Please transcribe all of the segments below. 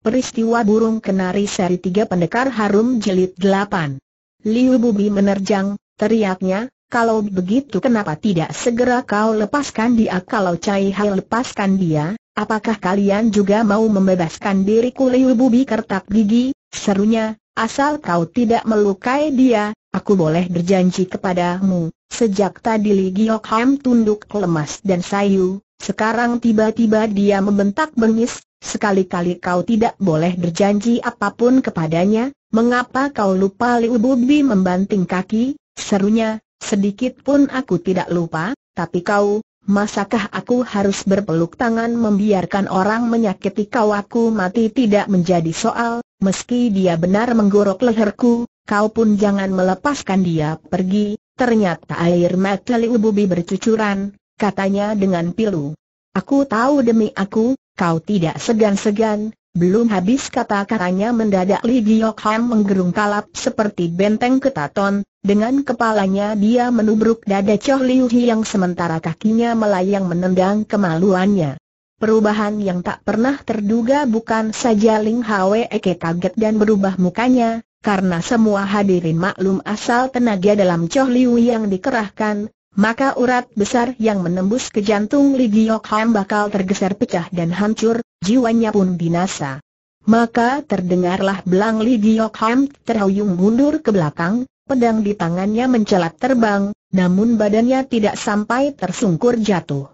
Peristiwa burung kenari seri tiga pendekar harum jelit delapan. Liu Bubi menerjang, teriaknya, kalau begitu kenapa tidak segera kau lepaskan dia kalau Cai Hai lepaskan dia, apakah kalian juga mau membebaskan diriku Liu Bubi kertak gigi, serunya, asal kau tidak melukai dia, aku boleh berjanji kepadamu, sejak tadi Li Giok Ham tunduk lemas dan sayu, sekarang tiba-tiba dia membentak bengis, Sekali-kali kau tidak boleh berjanji apapun kepadanya, mengapa kau lupa Liu Bubi membanting kaki, serunya, sedikit pun aku tidak lupa, tapi kau, masakah aku harus berpeluk tangan membiarkan orang menyakiti kau aku mati tidak menjadi soal, meski dia benar menggorok leherku, kau pun jangan melepaskan dia pergi, ternyata air mata Liu Bubi bercucuran, katanya dengan pilu. Aku tahu demi aku, kau tidak segan-segan, belum habis kata-katanya mendadak Li Giok Ham menggerung kalap seperti benteng ketaton, dengan kepalanya dia menubruk dada Choh Liu Hi yang sementara kakinya melayang menendang kemaluannya. Perubahan yang tak pernah terduga bukan saja Ling Hwe Eke kaget dan berubah mukanya, karena semua hadirin maklum asal tenaga dalam Choh Liu yang dikerahkan, maka urat besar yang menembus ke jantung Li Giok bakal tergeser pecah dan hancur, jiwanya pun binasa. Maka terdengarlah belang Li Giok terhuyung mundur ke belakang, pedang di tangannya mencelat terbang, namun badannya tidak sampai tersungkur jatuh.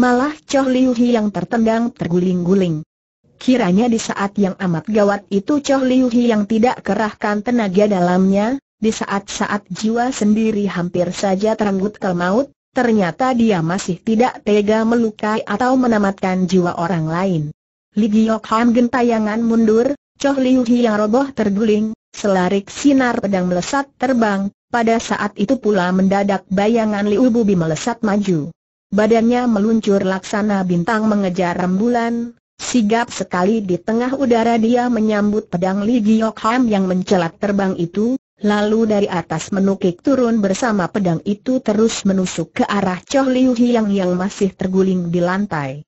Malah Choh Liu Hi yang tertendang terguling-guling. Kiranya di saat yang amat gawat itu Choh Liu Hi yang tidak kerahkan tenaga dalamnya, di saat-saat jiwa sendiri hampir saja terenggut ke maut, ternyata dia masih tidak tega melukai atau menamatkan jiwa orang lain. Li Giok Ham gentayangan mundur, Choh Liu yang roboh terguling, selarik sinar pedang melesat terbang, pada saat itu pula mendadak bayangan Liu Bubi melesat maju. Badannya meluncur laksana bintang mengejar rembulan, Sigap sekali di tengah udara dia menyambut pedang Li Giok Ham yang mencelat terbang itu, Lalu dari atas menukik turun bersama pedang itu terus menusuk ke arah Choh Liu Hiang yang masih terguling di lantai.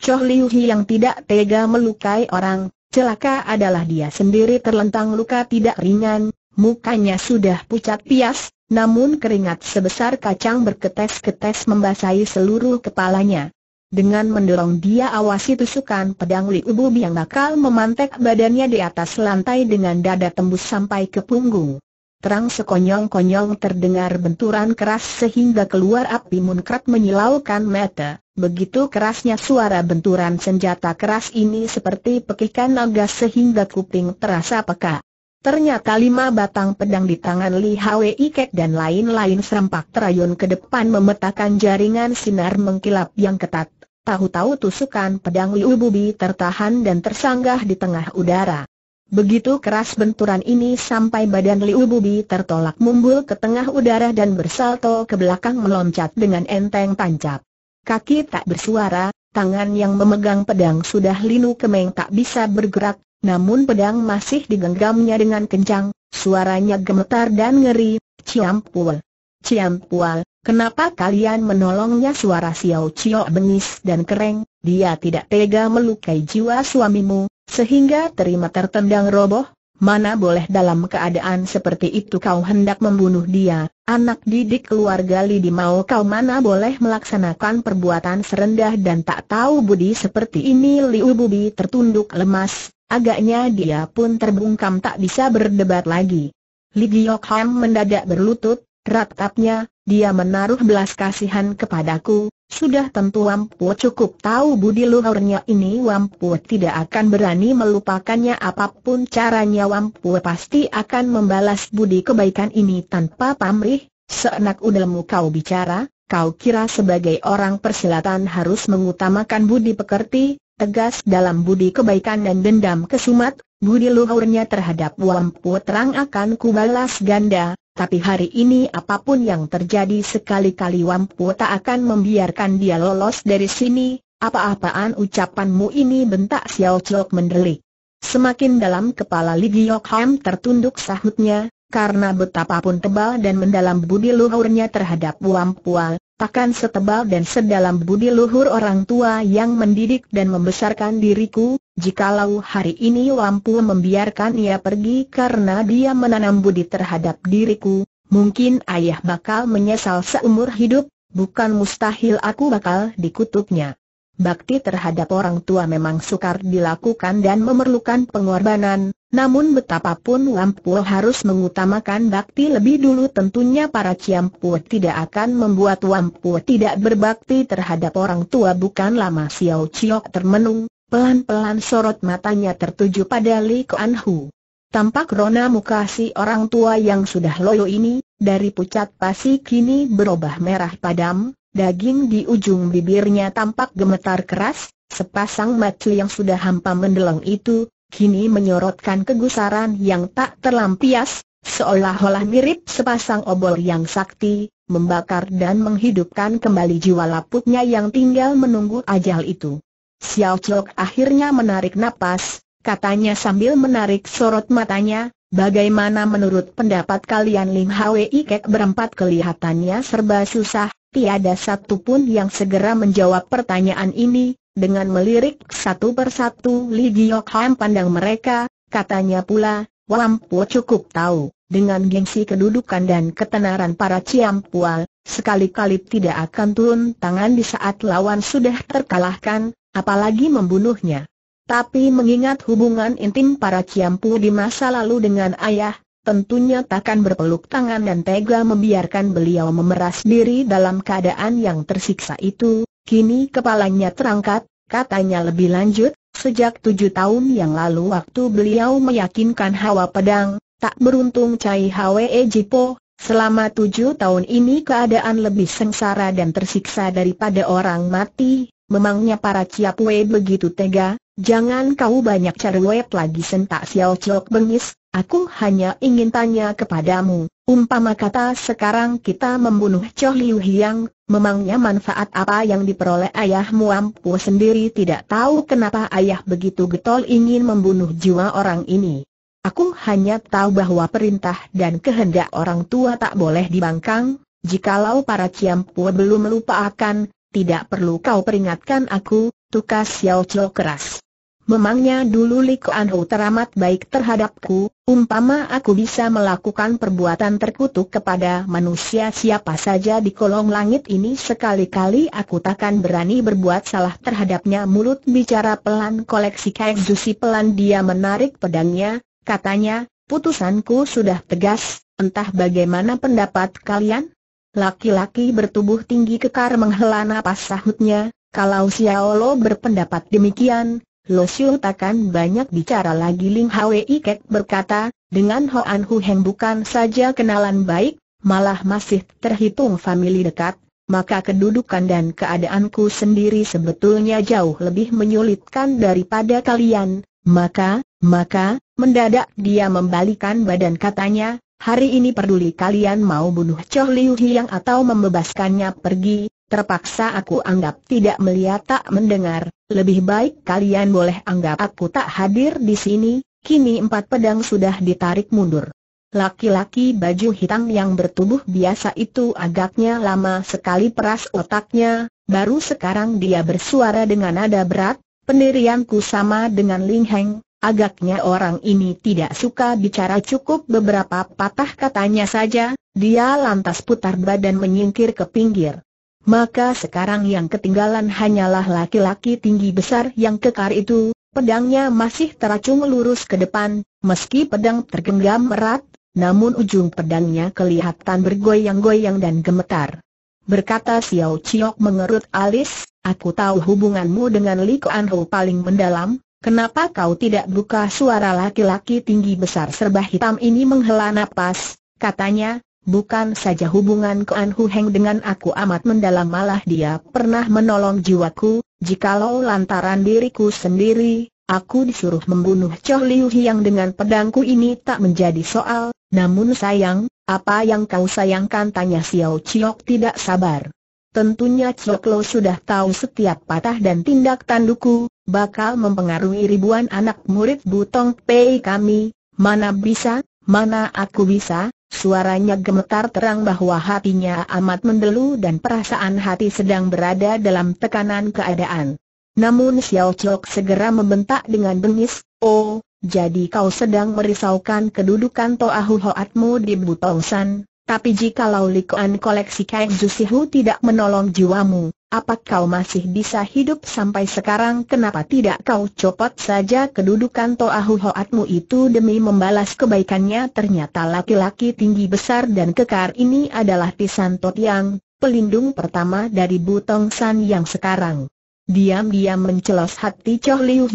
Choh Liu Hiang tidak tega melukai orang, celaka adalah dia sendiri terlentang luka tidak ringan, mukanya sudah pucat pias, namun keringat sebesar kacang berketes-ketes membasahi seluruh kepalanya. Dengan mendorong dia awasi tusukan pedang Li Ubu yang bakal memantek badannya di atas lantai dengan dada tembus sampai ke punggung. Terang sekonyong-konyong terdengar benturan keras sehingga keluar api munkrat menyilaukan mata. Begitu kerasnya suara benturan senjata keras ini seperti pekikan naga sehingga kuping terasa peka. Ternyata lima batang pedang di tangan Li Hwe Iket dan lain-lain serempak terayun ke depan memetakan jaringan sinar mengkilap yang ketat. Tahu-tahu tusukan pedang Liu Bubi tertahan dan tersanggah di tengah udara. Begitu keras benturan ini sampai badan Liu Bubi tertolak mumbul ke tengah udara dan bersalto ke belakang meloncat dengan enteng tancap. Kaki tak bersuara, tangan yang memegang pedang sudah linu kemeng tak bisa bergerak, namun pedang masih digenggamnya dengan kencang, suaranya gemetar dan ngeri, Ciampual. Ciampual, kenapa kalian menolongnya suara Xiao Cio bengis dan kereng, dia tidak tega melukai jiwa suamimu, sehingga terima tertendang roboh, mana boleh dalam keadaan seperti itu kau hendak membunuh dia, anak didik keluarga Lidi mau kau mana boleh melaksanakan perbuatan serendah dan tak tahu budi seperti ini Liu Bubi tertunduk lemas, agaknya dia pun terbungkam tak bisa berdebat lagi. Li Giok mendadak berlutut, ratapnya, dia menaruh belas kasihan kepadaku, sudah tentu Wampu cukup tahu budi luhurnya ini Wampu tidak akan berani melupakannya apapun caranya Wampu pasti akan membalas budi kebaikan ini tanpa pamrih, seenak udahmu kau bicara, kau kira sebagai orang persilatan harus mengutamakan budi pekerti, tegas dalam budi kebaikan dan dendam kesumat, Budi luhurnya terhadap Wampu terang akan kubalas ganda, tapi hari ini apapun yang terjadi sekali-kali Wampu tak akan membiarkan dia lolos dari sini, apa-apaan ucapanmu ini bentak Xiao Chok mendelik. Semakin dalam kepala Li Giok Ham tertunduk sahutnya, karena betapapun tebal dan mendalam budi luhurnya terhadap Wampual, takkan setebal dan sedalam budi luhur orang tua yang mendidik dan membesarkan diriku, Jikalau hari ini lampu membiarkan ia pergi karena dia menanam budi terhadap diriku, mungkin ayah bakal menyesal seumur hidup, bukan mustahil aku bakal dikutuknya. Bakti terhadap orang tua memang sukar dilakukan dan memerlukan pengorbanan, namun betapapun Lampu harus mengutamakan bakti lebih dulu tentunya para Ciampu tidak akan membuat Lampu tidak berbakti terhadap orang tua bukan lama Xiao Chiok termenung, Pelan-pelan sorot matanya tertuju pada Li Kuan Hu. Tampak rona muka si orang tua yang sudah loyo ini, dari pucat pasi kini berubah merah padam, daging di ujung bibirnya tampak gemetar keras, sepasang mata yang sudah hampa mendelong itu, kini menyorotkan kegusaran yang tak terlampias, seolah-olah mirip sepasang obor yang sakti, membakar dan menghidupkan kembali jiwa laputnya yang tinggal menunggu ajal itu. Xiao Chok akhirnya menarik napas, katanya sambil menarik sorot matanya, bagaimana menurut pendapat kalian Lim Hwi Kek berempat kelihatannya serba susah, tiada satupun yang segera menjawab pertanyaan ini, dengan melirik satu persatu Li Giok Ham pandang mereka, katanya pula, Wampu cukup tahu, dengan gengsi kedudukan dan ketenaran para Ciampual, sekali-kali tidak akan turun tangan di saat lawan sudah terkalahkan, apalagi membunuhnya. Tapi mengingat hubungan intim para Ciampu di masa lalu dengan ayah, tentunya takkan berpeluk tangan dan tega membiarkan beliau memeras diri dalam keadaan yang tersiksa itu, kini kepalanya terangkat, katanya lebih lanjut, sejak tujuh tahun yang lalu waktu beliau meyakinkan hawa pedang, tak beruntung Cai Hwe Jipo, selama tujuh tahun ini keadaan lebih sengsara dan tersiksa daripada orang mati, Memangnya para Ciapwe begitu tega, jangan kau banyak cerewet lagi sentak Xiao Chok bengis, aku hanya ingin tanya kepadamu, umpama kata sekarang kita membunuh Cho Liu Hiang, memangnya manfaat apa yang diperoleh ayahmu ampu sendiri tidak tahu kenapa ayah begitu getol ingin membunuh jiwa orang ini. Aku hanya tahu bahwa perintah dan kehendak orang tua tak boleh dibangkang, Jikalau para Ciampua belum melupakan, tidak perlu kau peringatkan aku, tukas Xiao Cho keras. Memangnya dulu Li Kuan Ho teramat baik terhadapku, umpama aku bisa melakukan perbuatan terkutuk kepada manusia siapa saja di kolong langit ini sekali-kali aku takkan berani berbuat salah terhadapnya mulut bicara pelan koleksi keegzusi pelan dia menarik pedangnya, katanya, putusanku sudah tegas, entah bagaimana pendapat kalian? Laki-laki bertubuh tinggi kekar menghela napas sahutnya, kalau Xiao Lo berpendapat demikian, Lo Siu takkan banyak bicara lagi Ling Hwei Kek berkata, dengan Hoan Hu Heng bukan saja kenalan baik, malah masih terhitung famili dekat, maka kedudukan dan keadaanku sendiri sebetulnya jauh lebih menyulitkan daripada kalian, maka, maka, mendadak dia membalikan badan katanya, hari ini peduli kalian mau bunuh Choh Liu Hiang atau membebaskannya pergi, terpaksa aku anggap tidak melihat tak mendengar, lebih baik kalian boleh anggap aku tak hadir di sini, kini empat pedang sudah ditarik mundur. Laki-laki baju hitam yang bertubuh biasa itu agaknya lama sekali peras otaknya, baru sekarang dia bersuara dengan nada berat, pendirianku sama dengan Ling Heng, Agaknya orang ini tidak suka bicara cukup beberapa patah katanya saja, dia lantas putar badan menyingkir ke pinggir. Maka sekarang yang ketinggalan hanyalah laki-laki tinggi besar yang kekar itu, pedangnya masih teracung lurus ke depan, meski pedang tergenggam erat, namun ujung pedangnya kelihatan bergoyang-goyang dan gemetar. Berkata Xiao Chiok mengerut alis, aku tahu hubunganmu dengan Li Kuan Ho paling mendalam, Kenapa kau tidak buka suara laki-laki tinggi besar serba hitam ini menghela nafas? katanya, Bukan saja hubungan Kuan Hu Heng dengan aku amat mendalam malah dia pernah menolong jiwaku, jikalau lantaran diriku sendiri, aku disuruh membunuh Choh Liu Hiang dengan pedangku ini tak menjadi soal, namun sayang, apa yang kau sayangkan tanya Xiao Chiok tidak sabar. Tentunya Chiok Lo sudah tahu setiap patah dan tindak tanduku, bakal mempengaruhi ribuan anak murid Butong Pei kami, mana bisa, mana aku bisa, suaranya gemetar terang bahwa hatinya amat mendelu dan perasaan hati sedang berada dalam tekanan keadaan. Namun Xiao Chok segera membentak dengan bengis, Oh, jadi kau sedang merisaukan kedudukan Toahu Hoatmu di Butong San, tapi jikalau Likuan koleksi Kang Zusihu tidak menolong jiwamu, apa kau masih bisa hidup sampai sekarang kenapa tidak kau copot saja kedudukan Toahu Hoatmu itu demi membalas kebaikannya ternyata laki-laki tinggi besar dan kekar ini adalah Tisan yang pelindung pertama dari Butong San yang sekarang. Diam-diam mencelos hati Choh Liu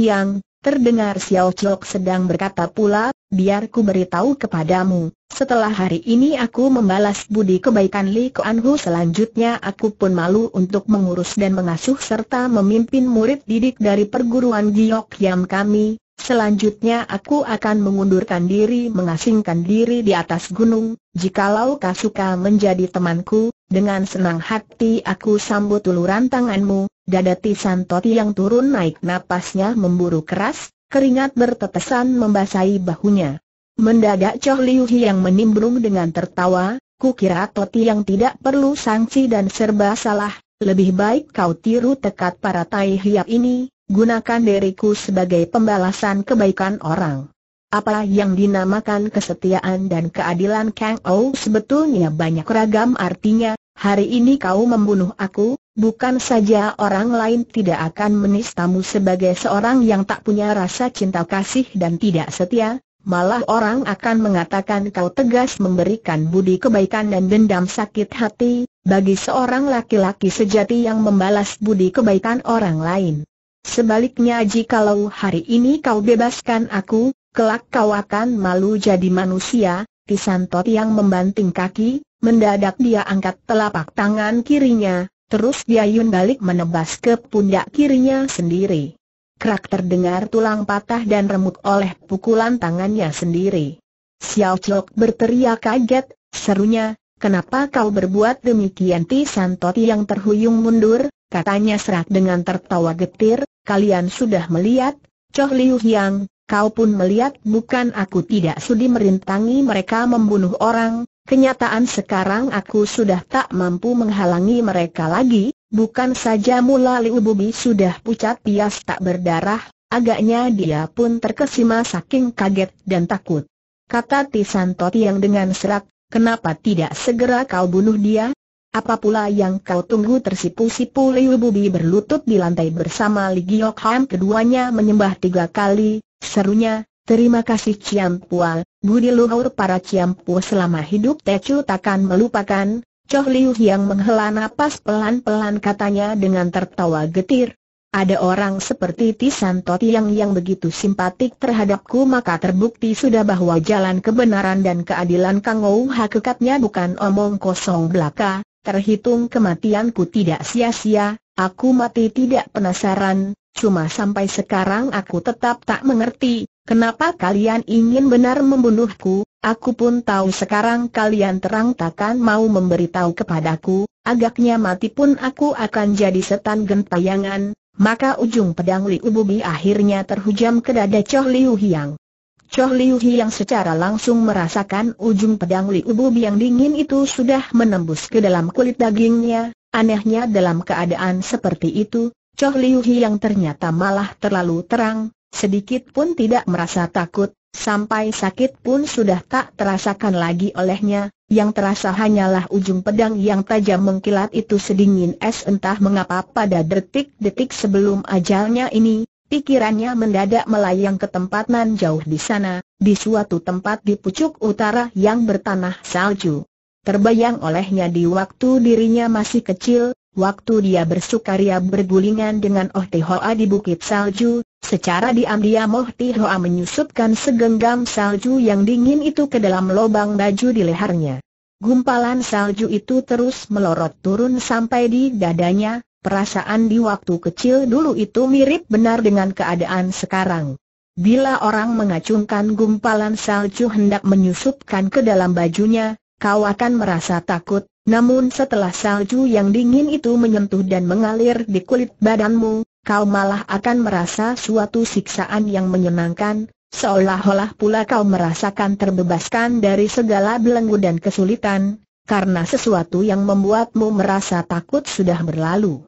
Terdengar Xiao Chok sedang berkata pula, biar ku beritahu kepadamu, setelah hari ini aku membalas budi kebaikan Li Kuan selanjutnya aku pun malu untuk mengurus dan mengasuh serta memimpin murid didik dari perguruan Giok Yam kami, Selanjutnya aku akan mengundurkan diri mengasingkan diri di atas gunung, jikalau kau suka menjadi temanku, dengan senang hati aku sambut uluran tanganmu, dada Tisantoti yang turun naik napasnya memburu keras, keringat bertetesan membasahi bahunya. Mendadak Choh Liu yang menimbrung dengan tertawa, ku kira Toti yang tidak perlu sanksi dan serba salah, lebih baik kau tiru tekad para tai hiap ini, gunakan diriku sebagai pembalasan kebaikan orang. Apa yang dinamakan kesetiaan dan keadilan Kang Ou sebetulnya banyak ragam artinya, hari ini kau membunuh aku, bukan saja orang lain tidak akan menistamu sebagai seorang yang tak punya rasa cinta kasih dan tidak setia, malah orang akan mengatakan kau tegas memberikan budi kebaikan dan dendam sakit hati, bagi seorang laki-laki sejati yang membalas budi kebaikan orang lain Sebaliknya jikalau hari ini kau bebaskan aku, kelak kau akan malu jadi manusia, Tisantot yang membanting kaki, mendadak dia angkat telapak tangan kirinya, terus diayun balik menebas ke pundak kirinya sendiri. Krak terdengar tulang patah dan remuk oleh pukulan tangannya sendiri. Xiao Chok berteriak kaget, serunya, kenapa kau berbuat demikian Tisantot yang terhuyung mundur, katanya serat dengan tertawa getir, Kalian sudah melihat, Choh Liu Yang, kau pun melihat bukan aku tidak sudi merintangi mereka membunuh orang, kenyataan sekarang aku sudah tak mampu menghalangi mereka lagi, bukan saja mula Liu Bubi sudah pucat pias tak berdarah, agaknya dia pun terkesima saking kaget dan takut. Kata Tisantot yang dengan serak, kenapa tidak segera kau bunuh dia? Apa pula yang kau tunggu tersipu-sipu Liu Bubi berlutut di lantai bersama Li Giok Ham keduanya menyembah tiga kali, serunya, terima kasih Ciam Pual, budi luhur para Ciam Pua selama hidup Tecu takkan melupakan, Choh Liu yang menghela nafas pelan-pelan katanya dengan tertawa getir. Ada orang seperti Tisan Totiang yang begitu simpatik terhadapku maka terbukti sudah bahwa jalan kebenaran dan keadilan Kang Ou hakikatnya bukan omong kosong belaka, terhitung kematianku tidak sia-sia, aku mati tidak penasaran, cuma sampai sekarang aku tetap tak mengerti, kenapa kalian ingin benar membunuhku, aku pun tahu sekarang kalian terang takkan mau memberitahu kepadaku, agaknya mati pun aku akan jadi setan gentayangan, maka ujung pedang Liububi akhirnya terhujam ke dada Choh Liu Hiang. Choh Liu Hi yang secara langsung merasakan ujung pedang Liu Bu yang dingin itu sudah menembus ke dalam kulit dagingnya, anehnya dalam keadaan seperti itu, Choh Liu Hi yang ternyata malah terlalu terang, sedikit pun tidak merasa takut, sampai sakit pun sudah tak terasakan lagi olehnya, yang terasa hanyalah ujung pedang yang tajam mengkilat itu sedingin es entah mengapa pada detik-detik sebelum ajalnya ini, Pikirannya mendadak melayang ke tempat nan jauh di sana, di suatu tempat di pucuk utara yang bertanah salju. Terbayang olehnya di waktu dirinya masih kecil, waktu dia bersukaria bergulingan dengan Oh Tihoa di bukit salju, secara diam-diam Oh Tihoa menyusupkan segenggam salju yang dingin itu ke dalam lubang baju di lehernya. Gumpalan salju itu terus melorot turun sampai di dadanya, Perasaan di waktu kecil dulu itu mirip benar dengan keadaan sekarang. Bila orang mengacungkan gumpalan salju hendak menyusupkan ke dalam bajunya, kau akan merasa takut, namun setelah salju yang dingin itu menyentuh dan mengalir di kulit badanmu, kau malah akan merasa suatu siksaan yang menyenangkan, seolah-olah pula kau merasakan terbebaskan dari segala belenggu dan kesulitan, karena sesuatu yang membuatmu merasa takut sudah berlalu.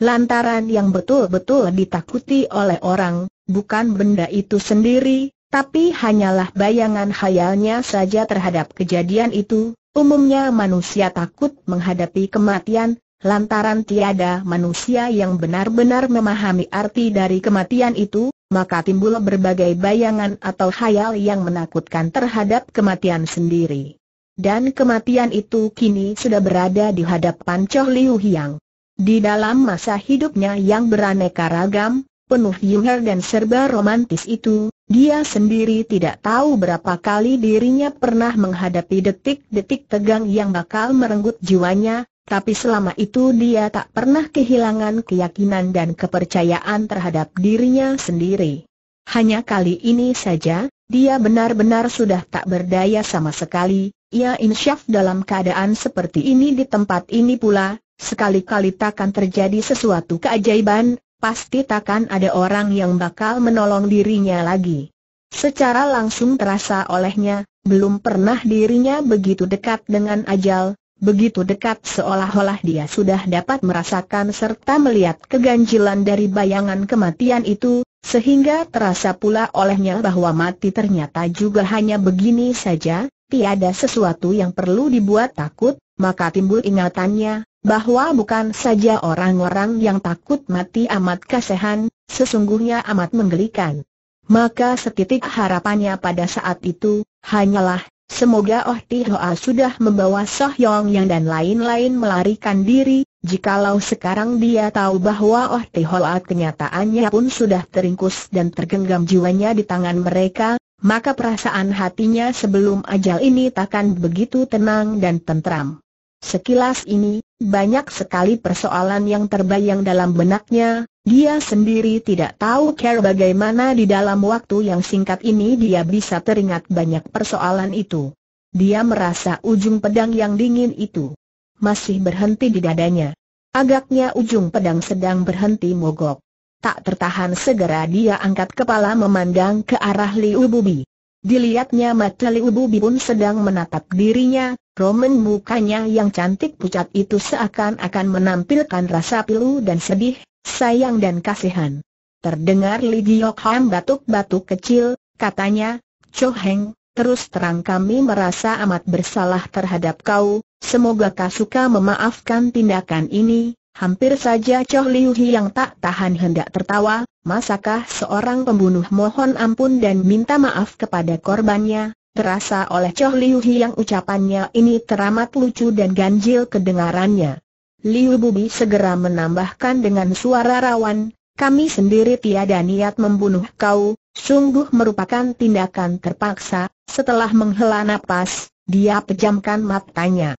Lantaran yang betul-betul ditakuti oleh orang, bukan benda itu sendiri, tapi hanyalah bayangan hayalnya saja terhadap kejadian itu, umumnya manusia takut menghadapi kematian, lantaran tiada manusia yang benar-benar memahami arti dari kematian itu, maka timbul berbagai bayangan atau hayal yang menakutkan terhadap kematian sendiri. Dan kematian itu kini sudah berada di hadapan Choh Liu Hiang. Di dalam masa hidupnya yang beraneka ragam, penuh humor dan serba romantis itu, dia sendiri tidak tahu berapa kali dirinya pernah menghadapi detik-detik tegang yang bakal merenggut jiwanya, tapi selama itu dia tak pernah kehilangan keyakinan dan kepercayaan terhadap dirinya sendiri. Hanya kali ini saja, dia benar-benar sudah tak berdaya sama sekali, ia insyaf dalam keadaan seperti ini di tempat ini pula, Sekali-kali takkan terjadi sesuatu keajaiban, pasti takkan ada orang yang bakal menolong dirinya lagi. Secara langsung terasa olehnya, belum pernah dirinya begitu dekat dengan ajal, begitu dekat seolah-olah dia sudah dapat merasakan serta melihat keganjilan dari bayangan kematian itu, sehingga terasa pula olehnya bahwa mati ternyata juga hanya begini saja, tiada sesuatu yang perlu dibuat takut, maka timbul ingatannya, bahwa bukan saja orang-orang yang takut mati amat kasihan, sesungguhnya amat menggelikan. Maka setitik harapannya pada saat itu, hanyalah, semoga Oh Tihoa sudah membawa Soh Yong Yang dan lain-lain melarikan diri, jikalau sekarang dia tahu bahwa Oh Tihoa kenyataannya pun sudah teringkus dan tergenggam jiwanya di tangan mereka, maka perasaan hatinya sebelum ajal ini takkan begitu tenang dan tentram. Sekilas ini, banyak sekali persoalan yang terbayang dalam benaknya, dia sendiri tidak tahu care bagaimana di dalam waktu yang singkat ini dia bisa teringat banyak persoalan itu. Dia merasa ujung pedang yang dingin itu masih berhenti di dadanya. Agaknya ujung pedang sedang berhenti mogok. Tak tertahan segera dia angkat kepala memandang ke arah Liu Bubi. Dilihatnya mata ubu Bu Bibun sedang menatap dirinya, roman mukanya yang cantik pucat itu seakan-akan menampilkan rasa pilu dan sedih, sayang dan kasihan. Terdengar Li Giok batuk-batuk kecil, katanya, Cho Heng, terus terang kami merasa amat bersalah terhadap kau, semoga kau suka memaafkan tindakan ini, hampir saja Cho Liu yang tak tahan hendak tertawa, Masakah seorang pembunuh mohon ampun dan minta maaf kepada korbannya? Terasa oleh Choh Liu Hi yang ucapannya ini teramat lucu dan ganjil kedengarannya. Liu Bubi segera menambahkan dengan suara rawan, kami sendiri tiada niat membunuh kau, sungguh merupakan tindakan terpaksa. Setelah menghela nafas, dia pejamkan matanya.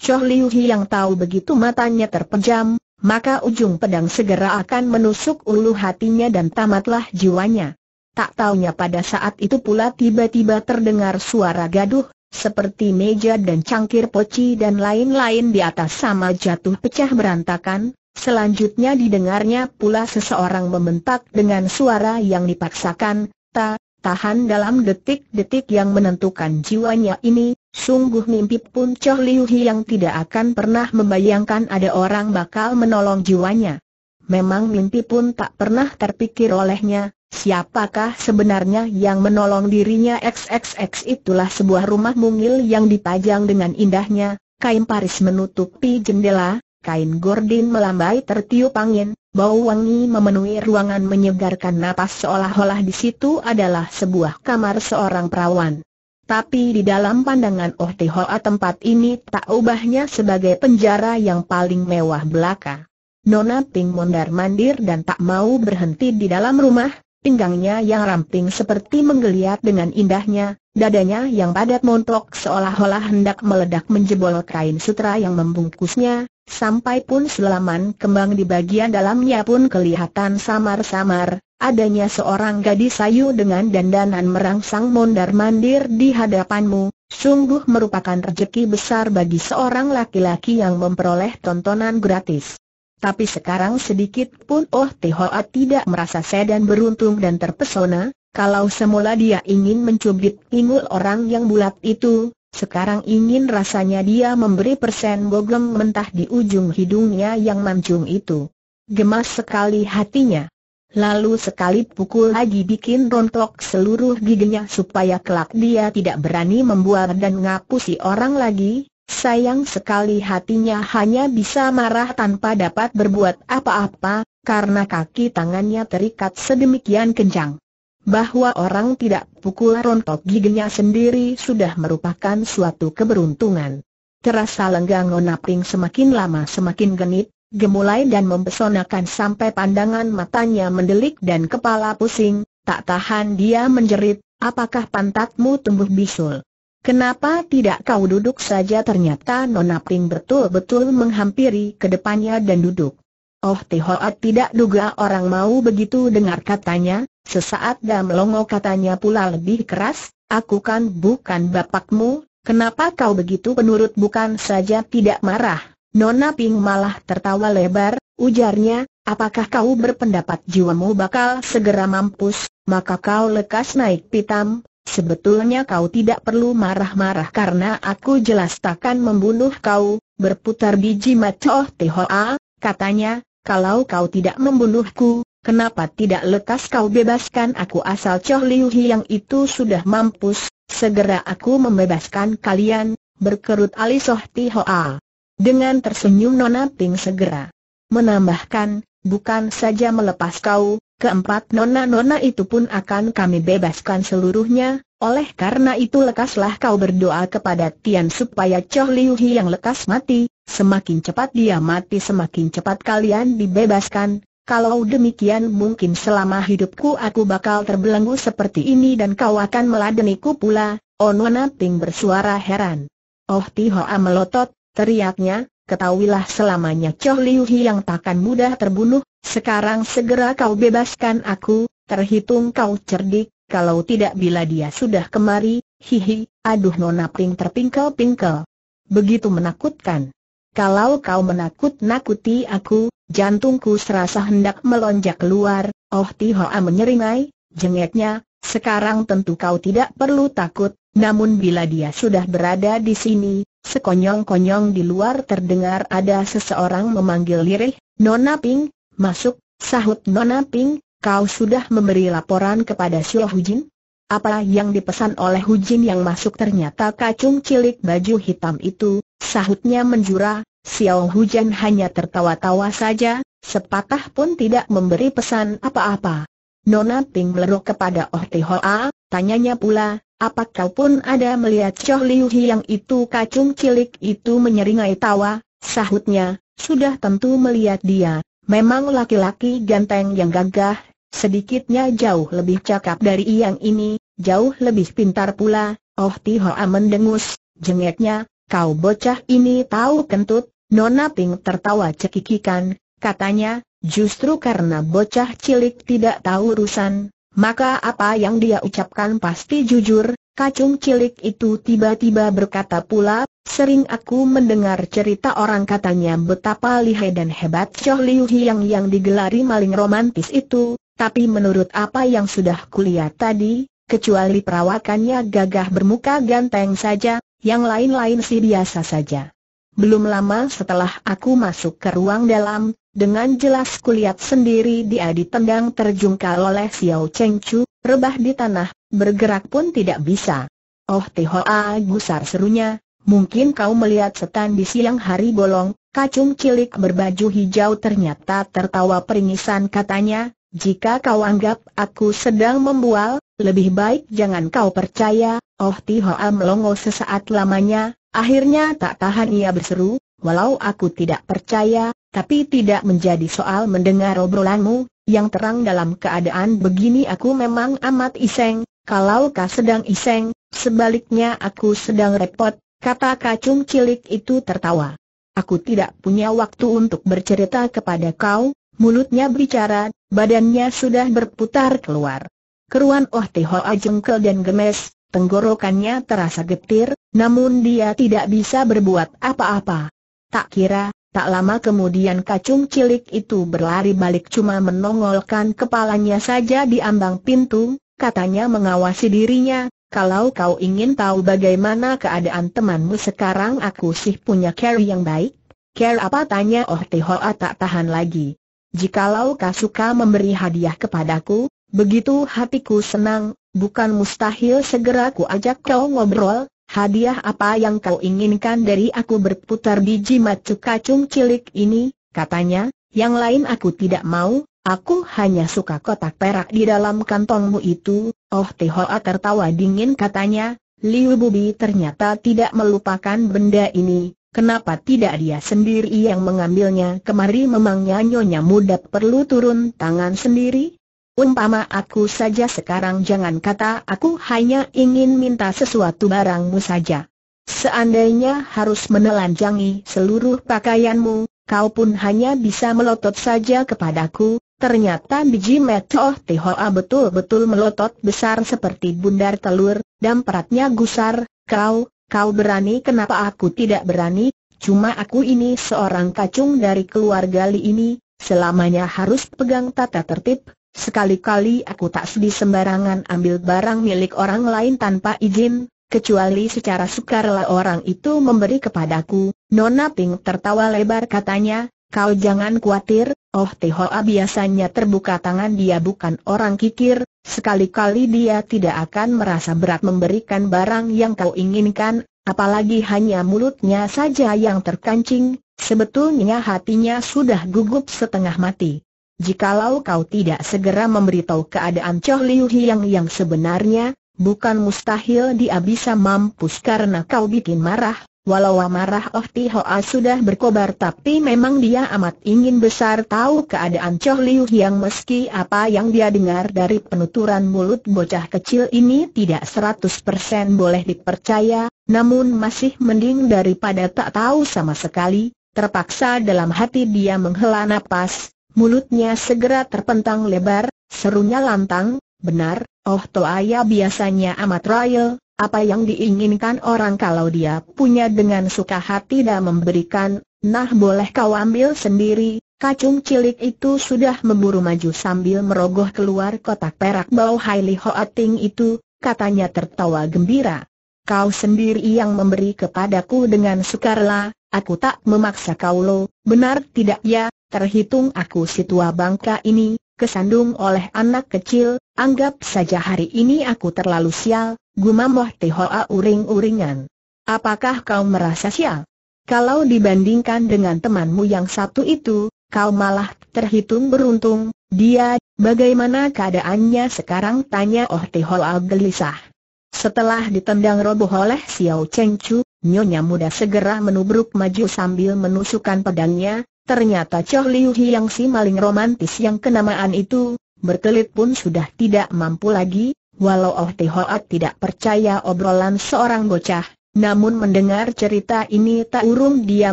Choh Liu Hi yang tahu begitu matanya terpejam, maka ujung pedang segera akan menusuk ulu hatinya dan tamatlah jiwanya. Tak taunya pada saat itu pula tiba-tiba terdengar suara gaduh, seperti meja dan cangkir poci dan lain-lain di atas sama jatuh pecah berantakan, selanjutnya didengarnya pula seseorang membentak dengan suara yang dipaksakan, ta, tahan dalam detik-detik yang menentukan jiwanya ini, Sungguh mimpi pun Choh Liu yang tidak akan pernah membayangkan ada orang bakal menolong jiwanya. Memang mimpi pun tak pernah terpikir olehnya, siapakah sebenarnya yang menolong dirinya XXX itulah sebuah rumah mungil yang dipajang dengan indahnya, kain paris menutupi jendela, kain gordin melambai tertiup angin, bau wangi memenuhi ruangan menyegarkan napas seolah-olah di situ adalah sebuah kamar seorang perawan. Tapi di dalam pandangan Oh Tihoa tempat ini tak ubahnya sebagai penjara yang paling mewah belaka. Nona Ping mondar-mandir dan tak mau berhenti di dalam rumah, pinggangnya yang ramping seperti menggeliat dengan indahnya, dadanya yang padat montok seolah-olah hendak meledak menjebol kain sutra yang membungkusnya, Sampai pun selaman kembang di bagian dalamnya pun kelihatan samar-samar, adanya seorang gadis sayu dengan dandanan merangsang mondar-mandir di hadapanmu, sungguh merupakan rejeki besar bagi seorang laki-laki yang memperoleh tontonan gratis. Tapi sekarang sedikit pun Oh Tihoa tidak merasa sedan beruntung dan terpesona, kalau semula dia ingin mencubit pinggul orang yang bulat itu, sekarang ingin rasanya dia memberi persen bogem mentah di ujung hidungnya yang mancung itu. Gemas sekali hatinya. Lalu sekali pukul lagi bikin rontok seluruh giginya supaya kelak dia tidak berani membuat dan ngapusi orang lagi. Sayang sekali hatinya hanya bisa marah tanpa dapat berbuat apa-apa, karena kaki tangannya terikat sedemikian kencang bahwa orang tidak pukul rontok giginya sendiri sudah merupakan suatu keberuntungan. Terasa lenggang Onaping semakin lama semakin genit, gemulai dan mempesonakan sampai pandangan matanya mendelik dan kepala pusing, tak tahan dia menjerit, apakah pantatmu tumbuh bisul? Kenapa tidak kau duduk saja ternyata Nona betul-betul menghampiri ke depannya dan duduk. Oh Tihoat tidak duga orang mau begitu dengar katanya, Sesaat melongo katanya pula lebih keras, aku kan bukan bapakmu, kenapa kau begitu penurut bukan saja tidak marah. Nona Ping malah tertawa lebar, ujarnya, apakah kau berpendapat jiwamu bakal segera mampus, maka kau lekas naik pitam, Sebetulnya kau tidak perlu marah-marah karena aku jelas takkan membunuh kau, berputar biji macoh Tihoa, katanya, kalau kau tidak membunuhku, Kenapa tidak lekas kau bebaskan aku asal Choh Liu yang itu sudah mampus, segera aku membebaskan kalian, berkerut Ali Soh Tihoa. Dengan tersenyum Nona Ping segera menambahkan, bukan saja melepas kau, keempat nona-nona itu pun akan kami bebaskan seluruhnya, oleh karena itu lekaslah kau berdoa kepada Tian supaya Choh Liu yang lekas mati, semakin cepat dia mati semakin cepat kalian dibebaskan, kalau demikian mungkin selama hidupku aku bakal terbelenggu seperti ini dan kau akan meladeniku pula, Onwana Ping bersuara heran. Oh Tihoa melotot, teriaknya, ketahuilah selamanya Choh Liu yang takkan mudah terbunuh, sekarang segera kau bebaskan aku, terhitung kau cerdik, kalau tidak bila dia sudah kemari, hihi, aduh Nona Ping terpingkel-pingkel. Begitu menakutkan. Kalau kau menakut-nakuti aku, Jantungku serasa hendak melonjak keluar, Oh Tihoa menyeringai, jengeknya, sekarang tentu kau tidak perlu takut, namun bila dia sudah berada di sini, sekonyong-konyong di luar terdengar ada seseorang memanggil lirih, Nona Ping, masuk, sahut Nona Ping, kau sudah memberi laporan kepada Sioh Hujin? Apa yang dipesan oleh Hujin yang masuk ternyata kacung cilik baju hitam itu, sahutnya menjura, Xiao Hujan hanya tertawa-tawa saja, sepatah pun tidak memberi pesan apa-apa. Nona Ping melerok kepada Oh Ti Hoa, tanyanya pula, apakah pun ada melihat Choh Liu Hi yang itu kacung cilik itu menyeringai tawa, sahutnya, sudah tentu melihat dia, memang laki-laki ganteng yang gagah, sedikitnya jauh lebih cakap dari yang ini, jauh lebih pintar pula, Oh Ti Hoa mendengus, jengeknya, kau bocah ini tahu kentut, Nona Ping tertawa cekikikan, katanya, justru karena bocah cilik tidak tahu urusan, maka apa yang dia ucapkan pasti jujur, Kacung cilik itu tiba-tiba berkata pula, sering aku mendengar cerita orang katanya betapa lihai dan hebat Choh Liu Hiang yang digelari maling romantis itu, tapi menurut apa yang sudah kulihat tadi, kecuali perawakannya gagah bermuka ganteng saja, yang lain-lain sih biasa saja. Belum lama setelah aku masuk ke ruang dalam, dengan jelas kulihat sendiri dia ditendang terjungkal oleh Xiao Cheng Chu, rebah di tanah, bergerak pun tidak bisa. Oh Tihoa gusar serunya, mungkin kau melihat setan di siang hari bolong, kacung cilik berbaju hijau ternyata tertawa peringisan katanya, jika kau anggap aku sedang membual, lebih baik jangan kau percaya, Oh Tihoa melongo sesaat lamanya, Akhirnya tak tahan ia berseru, walau aku tidak percaya, tapi tidak menjadi soal mendengar obrolanmu, yang terang dalam keadaan begini aku memang amat iseng, kalau kau sedang iseng, sebaliknya aku sedang repot, kata kacung cilik itu tertawa. Aku tidak punya waktu untuk bercerita kepada kau, mulutnya berbicara, badannya sudah berputar keluar. Keruan Oh Teho Ajengkel dan gemes, tenggorokannya terasa getir, namun dia tidak bisa berbuat apa-apa. Tak kira, tak lama kemudian kacung cilik itu berlari balik cuma menongolkan kepalanya saja di ambang pintu, katanya mengawasi dirinya, kalau kau ingin tahu bagaimana keadaan temanmu sekarang aku sih punya care yang baik. Care apa tanya Oh Tihoa tak tahan lagi. Jikalau kau suka memberi hadiah kepadaku, begitu hatiku senang, bukan mustahil segera ku ajak kau ngobrol, hadiah apa yang kau inginkan dari aku berputar biji macu kacung cilik ini, katanya, yang lain aku tidak mau, aku hanya suka kotak perak di dalam kantongmu itu, oh Tihoa tertawa dingin katanya, Liu Bubi ternyata tidak melupakan benda ini, Kenapa tidak dia sendiri yang mengambilnya kemari memangnya Nyonya muda perlu turun tangan sendiri? Umpama aku saja sekarang jangan kata aku hanya ingin minta sesuatu barangmu saja. Seandainya harus menelanjangi seluruh pakaianmu, kau pun hanya bisa melotot saja kepadaku. Ternyata biji metoh tihoa betul-betul melotot besar seperti bundar telur, dan peratnya gusar, kau, kau berani kenapa aku tidak berani, cuma aku ini seorang kacung dari keluarga Li ini, selamanya harus pegang tata tertib, Sekali-kali aku tak sedih sembarangan ambil barang milik orang lain tanpa izin, kecuali secara sukarela orang itu memberi kepadaku. Nona Ping tertawa lebar katanya, kau jangan khawatir, Oh teh Tihoa biasanya terbuka tangan dia bukan orang kikir, sekali-kali dia tidak akan merasa berat memberikan barang yang kau inginkan, apalagi hanya mulutnya saja yang terkancing, sebetulnya hatinya sudah gugup setengah mati. Jikalau kau tidak segera memberitahu keadaan Choh Liu Hiang yang sebenarnya, bukan mustahil dia bisa mampus karena kau bikin marah. Walau marah, Oh Ti Hoa sudah berkobar tapi memang dia amat ingin besar tahu keadaan Choh Liu Hiang meski apa yang dia dengar dari penuturan mulut bocah kecil ini tidak 100% boleh dipercaya, namun masih mending daripada tak tahu sama sekali, terpaksa dalam hati dia menghela napas, mulutnya segera terpentang lebar, serunya lantang, benar, Oh Toaya biasanya amat royal, apa yang diinginkan orang kalau dia punya dengan suka hati dan memberikan, nah boleh kau ambil sendiri, kacung cilik itu sudah memburu maju sambil merogoh keluar kotak perak bau Haili Hoating itu, katanya tertawa gembira. Kau sendiri yang memberi kepadaku dengan sukarela, Aku tak memaksa kau lo, benar tidak ya, terhitung aku si tua bangka ini, kesandung oleh anak kecil, anggap saja hari ini aku terlalu sial, gumam Wah tehoa uring-uringan. Apakah kau merasa sial? Kalau dibandingkan dengan temanmu yang satu itu, kau malah terhitung beruntung, dia, bagaimana keadaannya sekarang tanya Oh Tehola gelisah. Setelah ditendang roboh oleh Xiao Cheng Chu, nyonya muda segera menubruk maju sambil menusukkan pedangnya, ternyata Chow Liu yang si maling romantis yang kenamaan itu, berkelit pun sudah tidak mampu lagi, walau Oh Te Hoat tidak percaya obrolan seorang bocah, namun mendengar cerita ini tak urung dia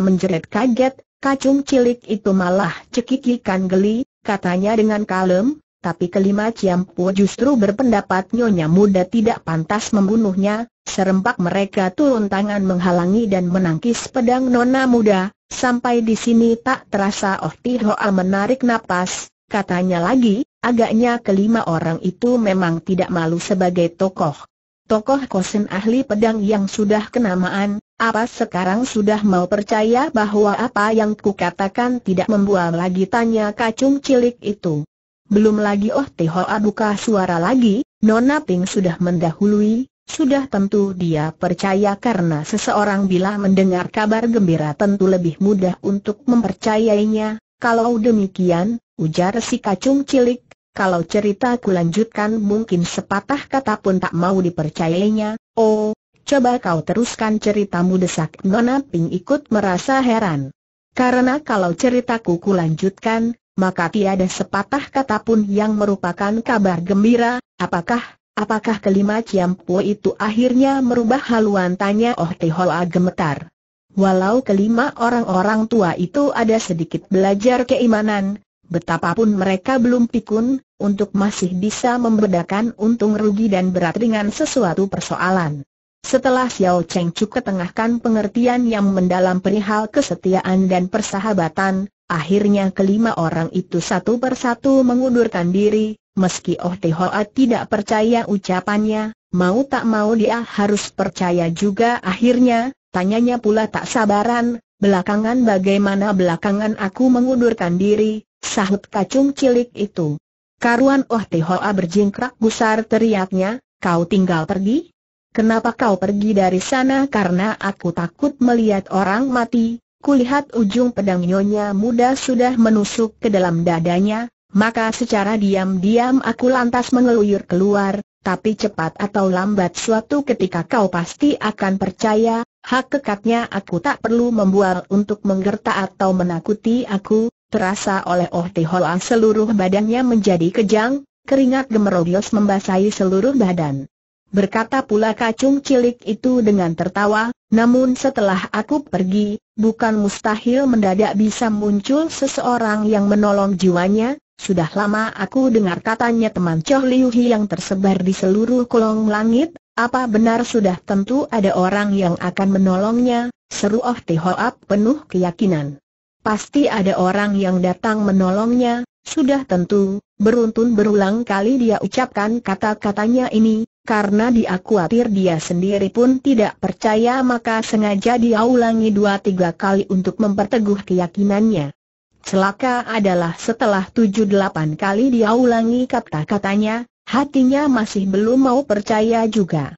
menjerit kaget, kacung cilik itu malah cekikikan geli, katanya dengan kalem, tapi kelima Ciampu justru berpendapat Nyonya Muda tidak pantas membunuhnya, serempak mereka turun tangan menghalangi dan menangkis pedang Nona Muda, sampai di sini tak terasa Oh Tihoa menarik napas, katanya lagi, agaknya kelima orang itu memang tidak malu sebagai tokoh. Tokoh kosen ahli pedang yang sudah kenamaan, apa sekarang sudah mau percaya bahwa apa yang kukatakan tidak membual lagi tanya kacung cilik itu. Belum lagi Oh Ho, buka suara lagi, Nona Ping sudah mendahului, sudah tentu dia percaya karena seseorang bila mendengar kabar gembira tentu lebih mudah untuk mempercayainya. Kalau demikian, ujar si kacung cilik, kalau ceritaku lanjutkan mungkin sepatah kata pun tak mau dipercayainya. Oh, coba kau teruskan ceritamu desak Nona Ping ikut merasa heran. Karena kalau ceritaku kulanjutkan, maka tiada sepatah kata pun yang merupakan kabar gembira, apakah, apakah kelima Ciampu itu akhirnya merubah haluan tanya Oh Tihoa gemetar. Walau kelima orang-orang tua itu ada sedikit belajar keimanan, betapapun mereka belum pikun, untuk masih bisa membedakan untung rugi dan berat ringan sesuatu persoalan. Setelah Xiao Cheng Chu ketengahkan pengertian yang mendalam perihal kesetiaan dan persahabatan, Akhirnya kelima orang itu satu persatu mengundurkan diri, meski Oh Te tidak percaya ucapannya, mau tak mau dia harus percaya juga akhirnya, tanyanya pula tak sabaran, belakangan bagaimana belakangan aku mengundurkan diri, sahut kacung cilik itu. Karuan Oh Te Hoa berjingkrak gusar teriaknya, kau tinggal pergi? Kenapa kau pergi dari sana? Karena aku takut melihat orang mati, Kulihat ujung pedang nyonya muda sudah menusuk ke dalam dadanya, maka secara diam-diam aku lantas mengeluyur keluar, tapi cepat atau lambat suatu ketika kau pasti akan percaya, hak kekatnya aku tak perlu membual untuk menggerta atau menakuti aku, terasa oleh Oh Tehoa seluruh badannya menjadi kejang, keringat gemerobios membasahi seluruh badan. Berkata pula kacung cilik itu dengan tertawa, namun setelah aku pergi, bukan mustahil mendadak bisa muncul seseorang yang menolong jiwanya, sudah lama aku dengar katanya teman Choh Liu Hi yang tersebar di seluruh kolong langit, apa benar sudah tentu ada orang yang akan menolongnya, seru Oh Tihoap penuh keyakinan. Pasti ada orang yang datang menolongnya, sudah tentu, beruntun berulang kali dia ucapkan kata-katanya ini, karena dia khawatir dia sendiri pun tidak percaya maka sengaja dia ulangi dua tiga kali untuk memperteguh keyakinannya. Celaka adalah setelah tujuh delapan kali dia ulangi kata-katanya, hatinya masih belum mau percaya juga.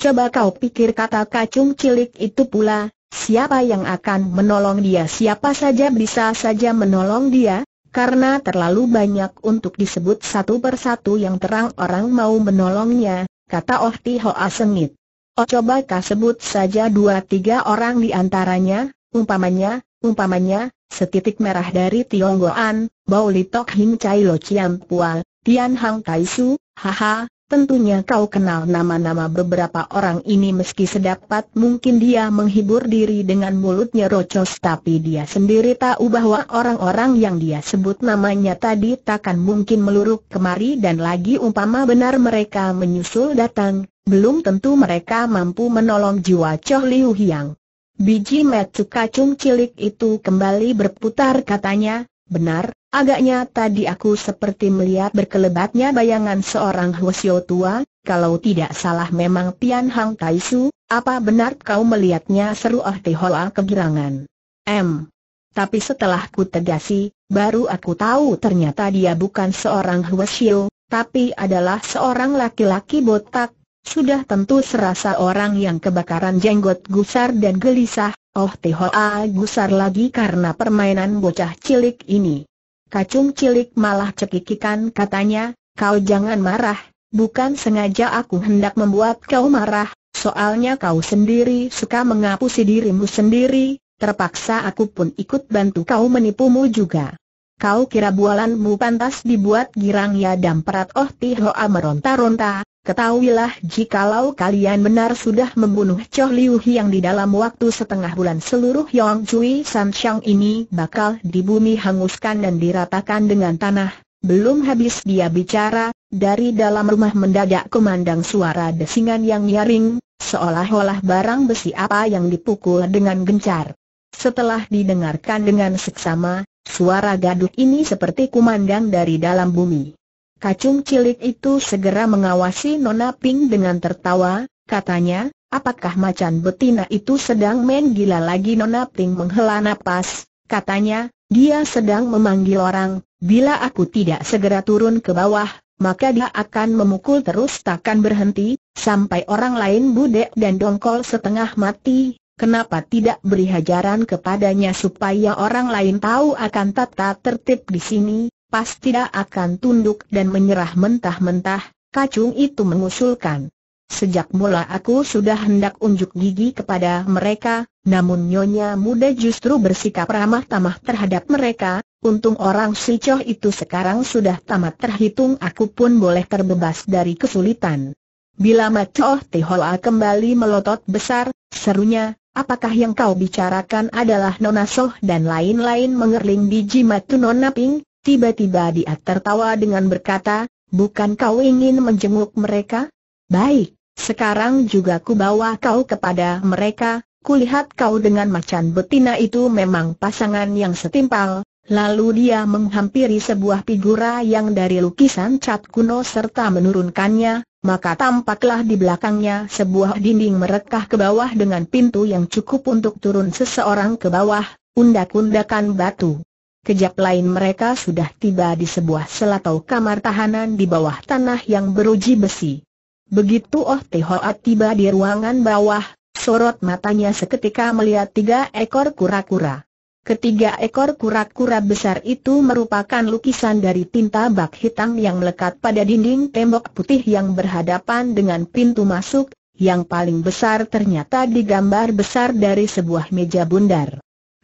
Coba kau pikir kata kacung cilik itu pula, siapa yang akan menolong dia siapa saja bisa saja menolong dia, karena terlalu banyak untuk disebut satu persatu yang terang orang mau menolongnya, kata Oh Ti Hoa sengit. Oh coba kah sebut saja dua tiga orang di antaranya, umpamanya, umpamanya, setitik merah dari Tionggoan, Bau Litok Hing Chai Lo Chiam Pual, Tian Hang Kai Su, haha, Tentunya kau kenal nama-nama beberapa orang ini meski sedapat mungkin dia menghibur diri dengan mulutnya rocos tapi dia sendiri tahu bahwa orang-orang yang dia sebut namanya tadi takkan mungkin meluruk kemari dan lagi umpama benar mereka menyusul datang, belum tentu mereka mampu menolong jiwa Choh Liu Hiang. Biji metu kacung cilik itu kembali berputar katanya, Benar, agaknya tadi aku seperti melihat berkelebatnya bayangan seorang Hwasyo tua, kalau tidak salah memang Tian Hang Tai Su. apa benar kau melihatnya seru Ah Tehoa kegirangan. M. Tapi setelah ku tegasi, baru aku tahu ternyata dia bukan seorang Hwasyo, tapi adalah seorang laki-laki botak, sudah tentu serasa orang yang kebakaran jenggot gusar dan gelisah, Oh Tehoa gusar lagi karena permainan bocah cilik ini. Kacung cilik malah cekikikan katanya, kau jangan marah, bukan sengaja aku hendak membuat kau marah, soalnya kau sendiri suka mengapusi dirimu sendiri, terpaksa aku pun ikut bantu kau menipumu juga. Kau kira bualanmu pantas dibuat girang ya dan perat Oh Tihoa meronta-ronta, Ketahuilah jikalau kalian benar sudah membunuh Choh Liu yang di dalam waktu setengah bulan seluruh Yong Cui San Shang ini bakal di bumi hanguskan dan diratakan dengan tanah. Belum habis dia bicara, dari dalam rumah mendadak kumandang suara desingan yang nyaring, seolah-olah barang besi apa yang dipukul dengan gencar. Setelah didengarkan dengan seksama, suara gaduh ini seperti kumandang dari dalam bumi. Kacung cilik itu segera mengawasi Nona Pink dengan tertawa, katanya, apakah macan betina itu sedang main gila lagi Nona Pink menghela napas, katanya, dia sedang memanggil orang, bila aku tidak segera turun ke bawah, maka dia akan memukul terus takkan berhenti, sampai orang lain budek dan dongkol setengah mati, kenapa tidak beri hajaran kepadanya supaya orang lain tahu akan tata tertib di sini, pas tidak akan tunduk dan menyerah mentah-mentah, kacung itu mengusulkan. Sejak mula aku sudah hendak unjuk gigi kepada mereka, namun nyonya muda justru bersikap ramah tamah terhadap mereka, untung orang si Coh itu sekarang sudah tamat terhitung aku pun boleh terbebas dari kesulitan. Bila Macoh Tihoa kembali melotot besar, serunya, apakah yang kau bicarakan adalah Nona Soh dan lain-lain mengerling biji matu Nona Ping? Tiba-tiba dia tertawa dengan berkata, bukan kau ingin menjenguk mereka? Baik, sekarang juga ku bawa kau kepada mereka, kulihat kau dengan macan betina itu memang pasangan yang setimpal. Lalu dia menghampiri sebuah figura yang dari lukisan cat kuno serta menurunkannya, maka tampaklah di belakangnya sebuah dinding merekah ke bawah dengan pintu yang cukup untuk turun seseorang ke bawah, undak-undakan batu. Kejap lain mereka sudah tiba di sebuah selatau kamar tahanan di bawah tanah yang beruji besi. Begitu Oh Tehoat tiba di ruangan bawah, sorot matanya seketika melihat tiga ekor kura-kura. Ketiga ekor kura-kura besar itu merupakan lukisan dari tinta bak hitam yang melekat pada dinding tembok putih yang berhadapan dengan pintu masuk, yang paling besar ternyata digambar besar dari sebuah meja bundar.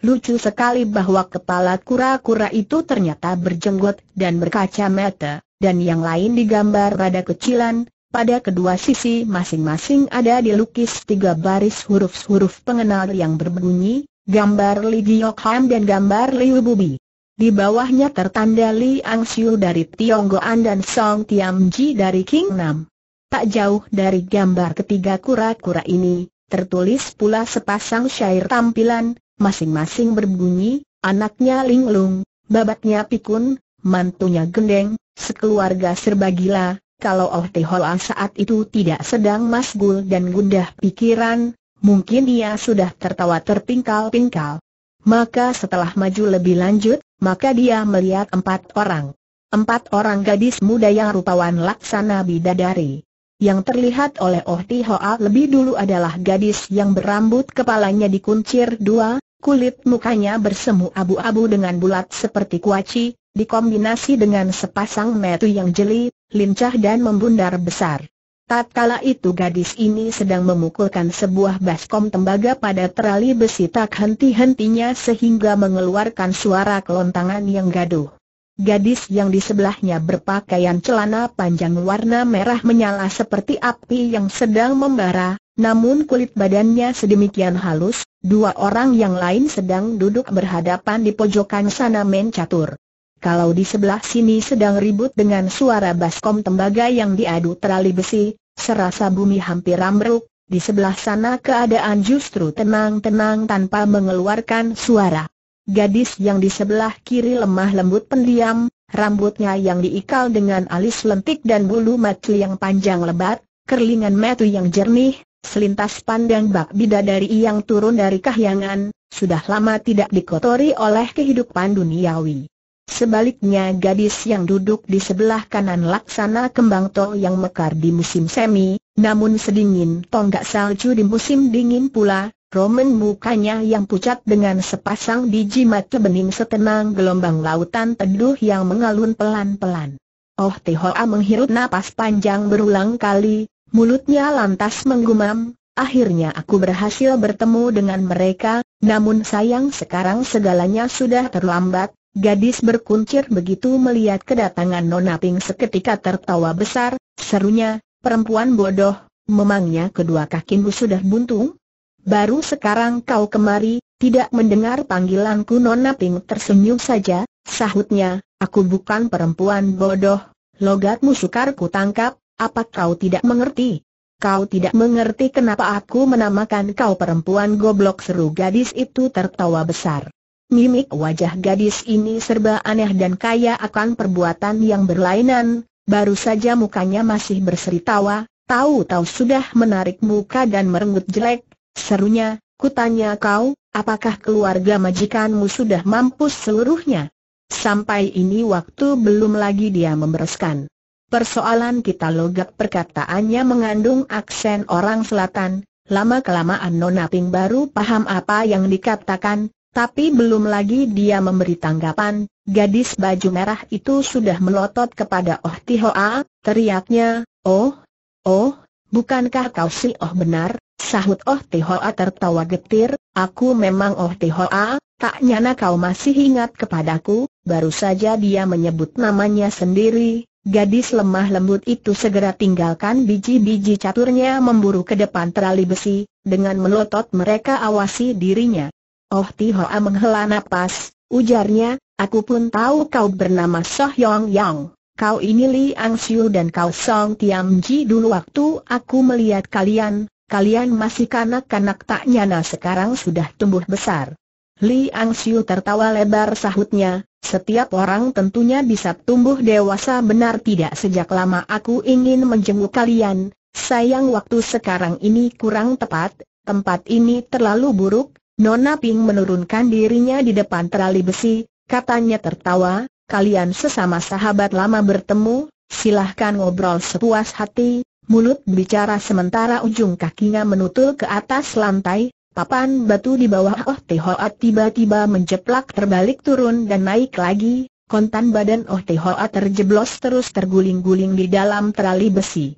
Lucu sekali bahwa kepala kura-kura itu ternyata berjenggot dan berkaca berkacamata, dan yang lain digambar rada kecilan, pada kedua sisi masing-masing ada dilukis tiga baris huruf-huruf pengenal yang berbunyi, gambar Li Giok Ham dan gambar Liu Bubi. Di bawahnya tertanda Li Ang Siu dari Tionggoan dan Song Tiam Ji dari King Nam. Tak jauh dari gambar ketiga kura-kura ini, tertulis pula sepasang syair tampilan, masing-masing berbunyi, anaknya linglung, babatnya pikun, mantunya gendeng, sekeluarga serba gila, kalau Oh Tehola saat itu tidak sedang masgul dan gundah pikiran, mungkin ia sudah tertawa terpingkal-pingkal. Maka setelah maju lebih lanjut, maka dia melihat empat orang. Empat orang gadis muda yang rupawan laksana bidadari. Yang terlihat oleh Oh Ti Hoa lebih dulu adalah gadis yang berambut kepalanya dikuncir dua, Kulit mukanya bersemu abu-abu dengan bulat seperti kuaci, dikombinasi dengan sepasang metu yang jeli, lincah dan membundar besar. Tatkala itu gadis ini sedang memukulkan sebuah baskom tembaga pada terali besi tak henti-hentinya sehingga mengeluarkan suara kelontangan yang gaduh. Gadis yang di sebelahnya berpakaian celana panjang warna merah menyala seperti api yang sedang membara, namun kulit badannya sedemikian halus, dua orang yang lain sedang duduk berhadapan di pojokan sana main catur. Kalau di sebelah sini sedang ribut dengan suara baskom tembaga yang diadu terali besi, serasa bumi hampir ambruk, di sebelah sana keadaan justru tenang-tenang tanpa mengeluarkan suara. Gadis yang di sebelah kiri lemah lembut pendiam, rambutnya yang diikal dengan alis lentik dan bulu mata yang panjang lebat, kerlingan matu yang jernih, Selintas pandang bak bidadari yang turun dari kahyangan, sudah lama tidak dikotori oleh kehidupan duniawi. Sebaliknya gadis yang duduk di sebelah kanan laksana kembang to yang mekar di musim semi, namun sedingin tonggak salju di musim dingin pula, Roman mukanya yang pucat dengan sepasang biji mata bening setenang gelombang lautan teduh yang mengalun pelan-pelan. Oh Tihoa menghirup napas panjang berulang kali, Mulutnya lantas menggumam, akhirnya aku berhasil bertemu dengan mereka, namun sayang sekarang segalanya sudah terlambat, Gadis berkuncir begitu melihat kedatangan Nona Ping seketika tertawa besar, serunya, perempuan bodoh, memangnya kedua kakimu sudah buntung? Baru sekarang kau kemari, tidak mendengar panggilanku Nona Ping tersenyum saja, sahutnya, aku bukan perempuan bodoh, logatmu sukar ku tangkap, apa kau tidak mengerti? Kau tidak mengerti kenapa aku menamakan kau perempuan goblok seru gadis itu tertawa besar. Mimik wajah gadis ini serba aneh dan kaya akan perbuatan yang berlainan, baru saja mukanya masih berseri tawa, tahu-tahu sudah menarik muka dan merenggut jelek, serunya, kutanya kau, apakah keluarga majikanmu sudah mampus seluruhnya? Sampai ini waktu belum lagi dia membereskan. Persoalan kita logak perkataannya mengandung aksen orang selatan, lama-kelamaan Nona Ping baru paham apa yang dikatakan, tapi belum lagi dia memberi tanggapan, gadis baju merah itu sudah melotot kepada Oh Tihoa, teriaknya, Oh, oh, bukankah kau si Oh benar? Sahut Oh Tihoa tertawa getir, aku memang Oh Tihoa, tak nyana kau masih ingat kepadaku, baru saja dia menyebut namanya sendiri, Gadis lemah lembut itu segera tinggalkan biji-biji caturnya memburu ke depan terali besi, dengan melotot mereka awasi dirinya. Oh Tihoa menghela napas, ujarnya, aku pun tahu kau bernama Soh Yang. Kau ini Li Ang Siu dan kau Song Tiam Ji dulu waktu aku melihat kalian, kalian masih kanak-kanak tak nyana sekarang sudah tumbuh besar. Li Siu tertawa lebar sahutnya, setiap orang tentunya bisa tumbuh dewasa benar tidak sejak lama aku ingin menjenguk kalian, sayang waktu sekarang ini kurang tepat, tempat ini terlalu buruk, Nona Ping menurunkan dirinya di depan terali besi, katanya tertawa, kalian sesama sahabat lama bertemu, silahkan ngobrol sepuas hati, mulut bicara sementara ujung kakinya menutul ke atas lantai, Papan batu di bawah Oh Te Hoat tiba-tiba menjeplak terbalik turun dan naik lagi, kontan badan Oh Te Hoat terjeblos terus terguling-guling di dalam terali besi.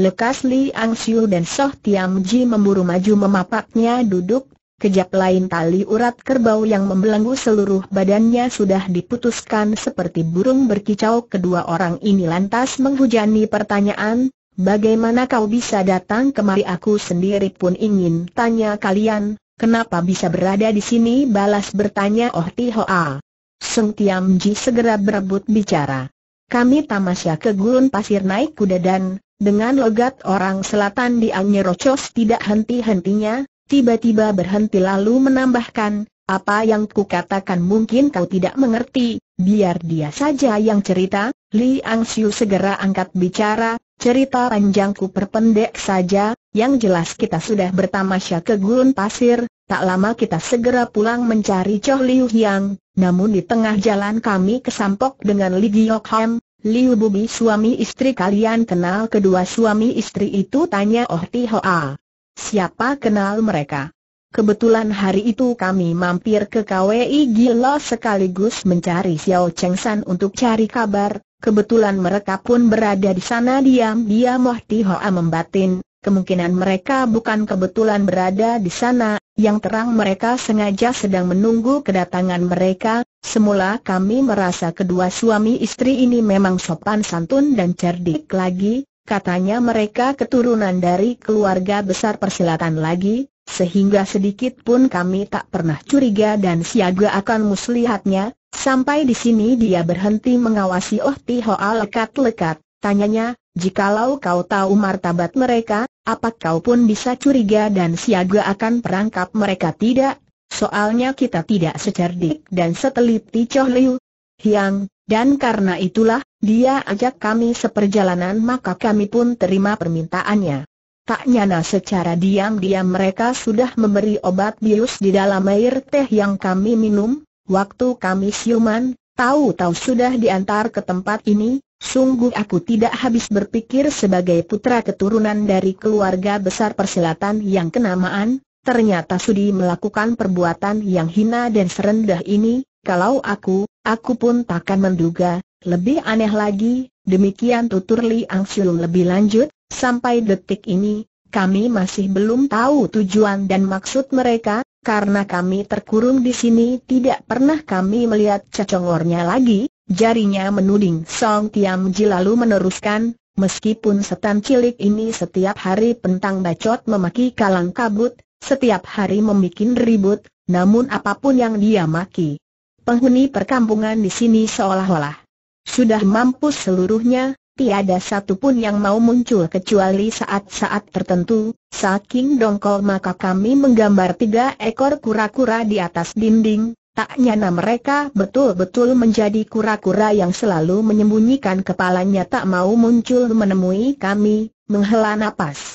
Lekas Li Ang Siu dan Soh Tiam Ji memburu maju memapaknya duduk, kejap lain tali urat kerbau yang membelenggu seluruh badannya sudah diputuskan seperti burung berkicau kedua orang ini lantas menghujani pertanyaan, Bagaimana kau bisa datang kemari aku sendiri pun ingin tanya kalian, kenapa bisa berada di sini balas bertanya Oh Tihoa. Seng Tiam Ji segera berebut bicara. Kami tamasya ke gurun pasir naik kuda dan, dengan logat orang selatan di Rocos tidak henti-hentinya, tiba-tiba berhenti lalu menambahkan, apa yang kukatakan mungkin kau tidak mengerti, biar dia saja yang cerita, Li Siu segera angkat bicara, Cerita panjangku perpendek saja, yang jelas kita sudah bertamasya ke gurun pasir, tak lama kita segera pulang mencari Choh Liu Yang, namun di tengah jalan kami kesampok dengan Li Giok Ham, Liu Bubi suami istri kalian kenal kedua suami istri itu tanya Oh Ti Hoa. Siapa kenal mereka? Kebetulan hari itu kami mampir ke KWI Gilo sekaligus mencari Xiao Cheng San untuk cari kabar, Kebetulan mereka pun berada di sana diam-diam Wah Tihoa membatin, kemungkinan mereka bukan kebetulan berada di sana, yang terang mereka sengaja sedang menunggu kedatangan mereka, semula kami merasa kedua suami istri ini memang sopan santun dan cerdik lagi, katanya mereka keturunan dari keluarga besar persilatan lagi, sehingga sedikit pun kami tak pernah curiga dan siaga akan muslihatnya, Sampai di sini dia berhenti mengawasi Oh Ti Hoa lekat-lekat, tanyanya, jikalau kau tahu martabat mereka, apa kau pun bisa curiga dan siaga akan perangkap mereka tidak? Soalnya kita tidak secerdik dan seteliti Choh Liu Hiang, dan karena itulah, dia ajak kami seperjalanan maka kami pun terima permintaannya. Tak nyana secara diam-diam mereka sudah memberi obat bius di dalam air teh yang kami minum, Waktu kami siuman, tahu-tahu sudah diantar ke tempat ini, sungguh aku tidak habis berpikir sebagai putra keturunan dari keluarga besar persilatan yang kenamaan, ternyata Sudi melakukan perbuatan yang hina dan serendah ini, kalau aku, aku pun takkan menduga, lebih aneh lagi, demikian tutur Li Siu lebih lanjut, sampai detik ini, kami masih belum tahu tujuan dan maksud mereka, karena kami terkurung di sini tidak pernah kami melihat cacongornya lagi, jarinya menuding Song Tiam Ji lalu meneruskan, meskipun setan cilik ini setiap hari pentang bacot memaki kalang kabut, setiap hari membuat ribut, namun apapun yang dia maki. Penghuni perkampungan di sini seolah-olah sudah mampus seluruhnya, tiada satu pun yang mau muncul kecuali saat-saat tertentu, saking dongkol maka kami menggambar tiga ekor kura-kura di atas dinding, tak nyana mereka betul-betul menjadi kura-kura yang selalu menyembunyikan kepalanya tak mau muncul menemui kami, menghela napas.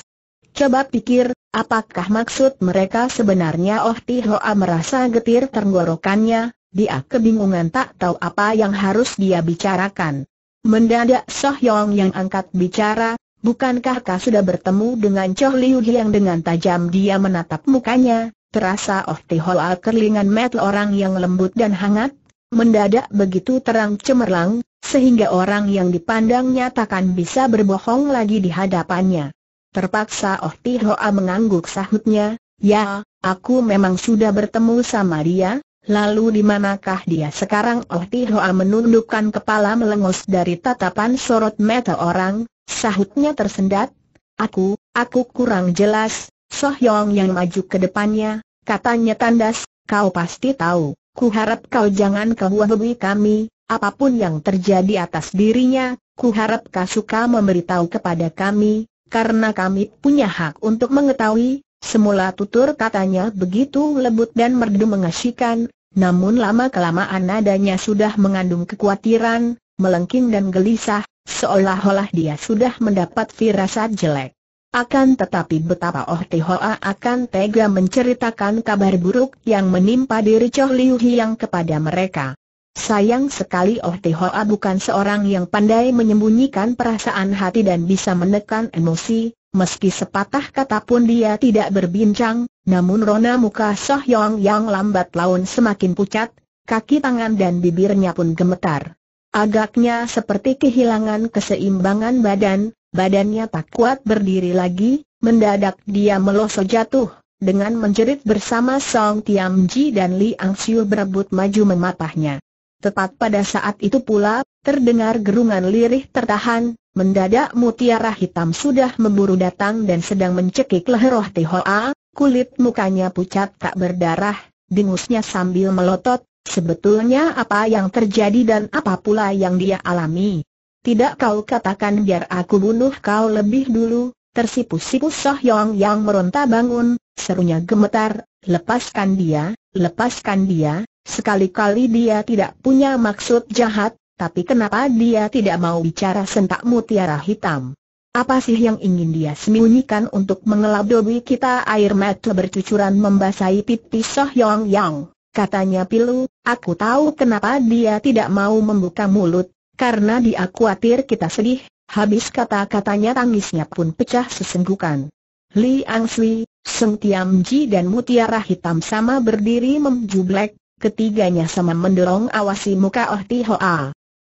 Coba pikir, apakah maksud mereka sebenarnya Oh Tihoa merasa getir tenggorokannya, dia kebingungan tak tahu apa yang harus dia bicarakan. Mendadak Yong yang angkat bicara, bukankah kau sudah bertemu dengan Choh Liu yang dengan tajam dia menatap mukanya, terasa Oh al kerlingan metel orang yang lembut dan hangat, mendadak begitu terang cemerlang, sehingga orang yang dipandangnya nyatakan bisa berbohong lagi di hadapannya. Terpaksa Oh Tihoa mengangguk sahutnya, ya, aku memang sudah bertemu sama dia, Lalu di manakah dia sekarang? Oh Tihoa menundukkan kepala melengos dari tatapan sorot mata orang, sahutnya tersendat. Aku, aku kurang jelas, Sohyong yang maju ke depannya, katanya tandas, kau pasti tahu, ku harap kau jangan kehuahui kami, apapun yang terjadi atas dirinya, ku harap kau suka memberitahu kepada kami, karena kami punya hak untuk mengetahui, Semula tutur katanya begitu lembut dan merdu mengasihkan namun lama-kelamaan nadanya sudah mengandung kekhawatiran, melengking dan gelisah, seolah-olah dia sudah mendapat firasat jelek. Akan tetapi betapa Oh Hoa akan tega menceritakan kabar buruk yang menimpa diri Choh Liu Hiang kepada mereka. Sayang sekali Oh Hoa bukan seorang yang pandai menyembunyikan perasaan hati dan bisa menekan emosi, Meski sepatah kata pun dia tidak berbincang, namun rona muka Sohyong yang lambat laun semakin pucat, kaki tangan dan bibirnya pun gemetar. Agaknya seperti kehilangan keseimbangan badan, badannya tak kuat berdiri lagi, mendadak dia meloso jatuh, dengan menjerit bersama Song Tiamji dan Li Siu berebut maju mematahnya. Tepat pada saat itu pula, terdengar gerungan lirih tertahan, mendadak mutiara hitam sudah memburu datang dan sedang mencekik leher roh Tihoa, kulit mukanya pucat tak berdarah, dingusnya sambil melotot, sebetulnya apa yang terjadi dan apa pula yang dia alami. Tidak kau katakan biar aku bunuh kau lebih dulu, tersipu-sipu Soh Yong yang meronta bangun, serunya gemetar, lepaskan dia, lepaskan dia, Sekali-kali dia tidak punya maksud jahat, tapi kenapa dia tidak mau bicara sentak mutiara hitam? Apa sih yang ingin dia sembunyikan untuk mengelabui kita air mata bercucuran membasahi pipi Soh Yong Yang? Katanya Pilu, aku tahu kenapa dia tidak mau membuka mulut, karena dia khawatir kita sedih, habis kata-katanya tangisnya pun pecah sesenggukan. Li Ang Sui, Seng Tiam Ji dan Mutiara Hitam sama berdiri memjublek, Ketiganya sama mendorong awasi muka Oh Ti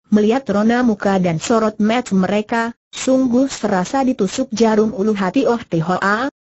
Melihat rona muka dan sorot match mereka, sungguh serasa ditusuk jarum ulu hati Oh Ti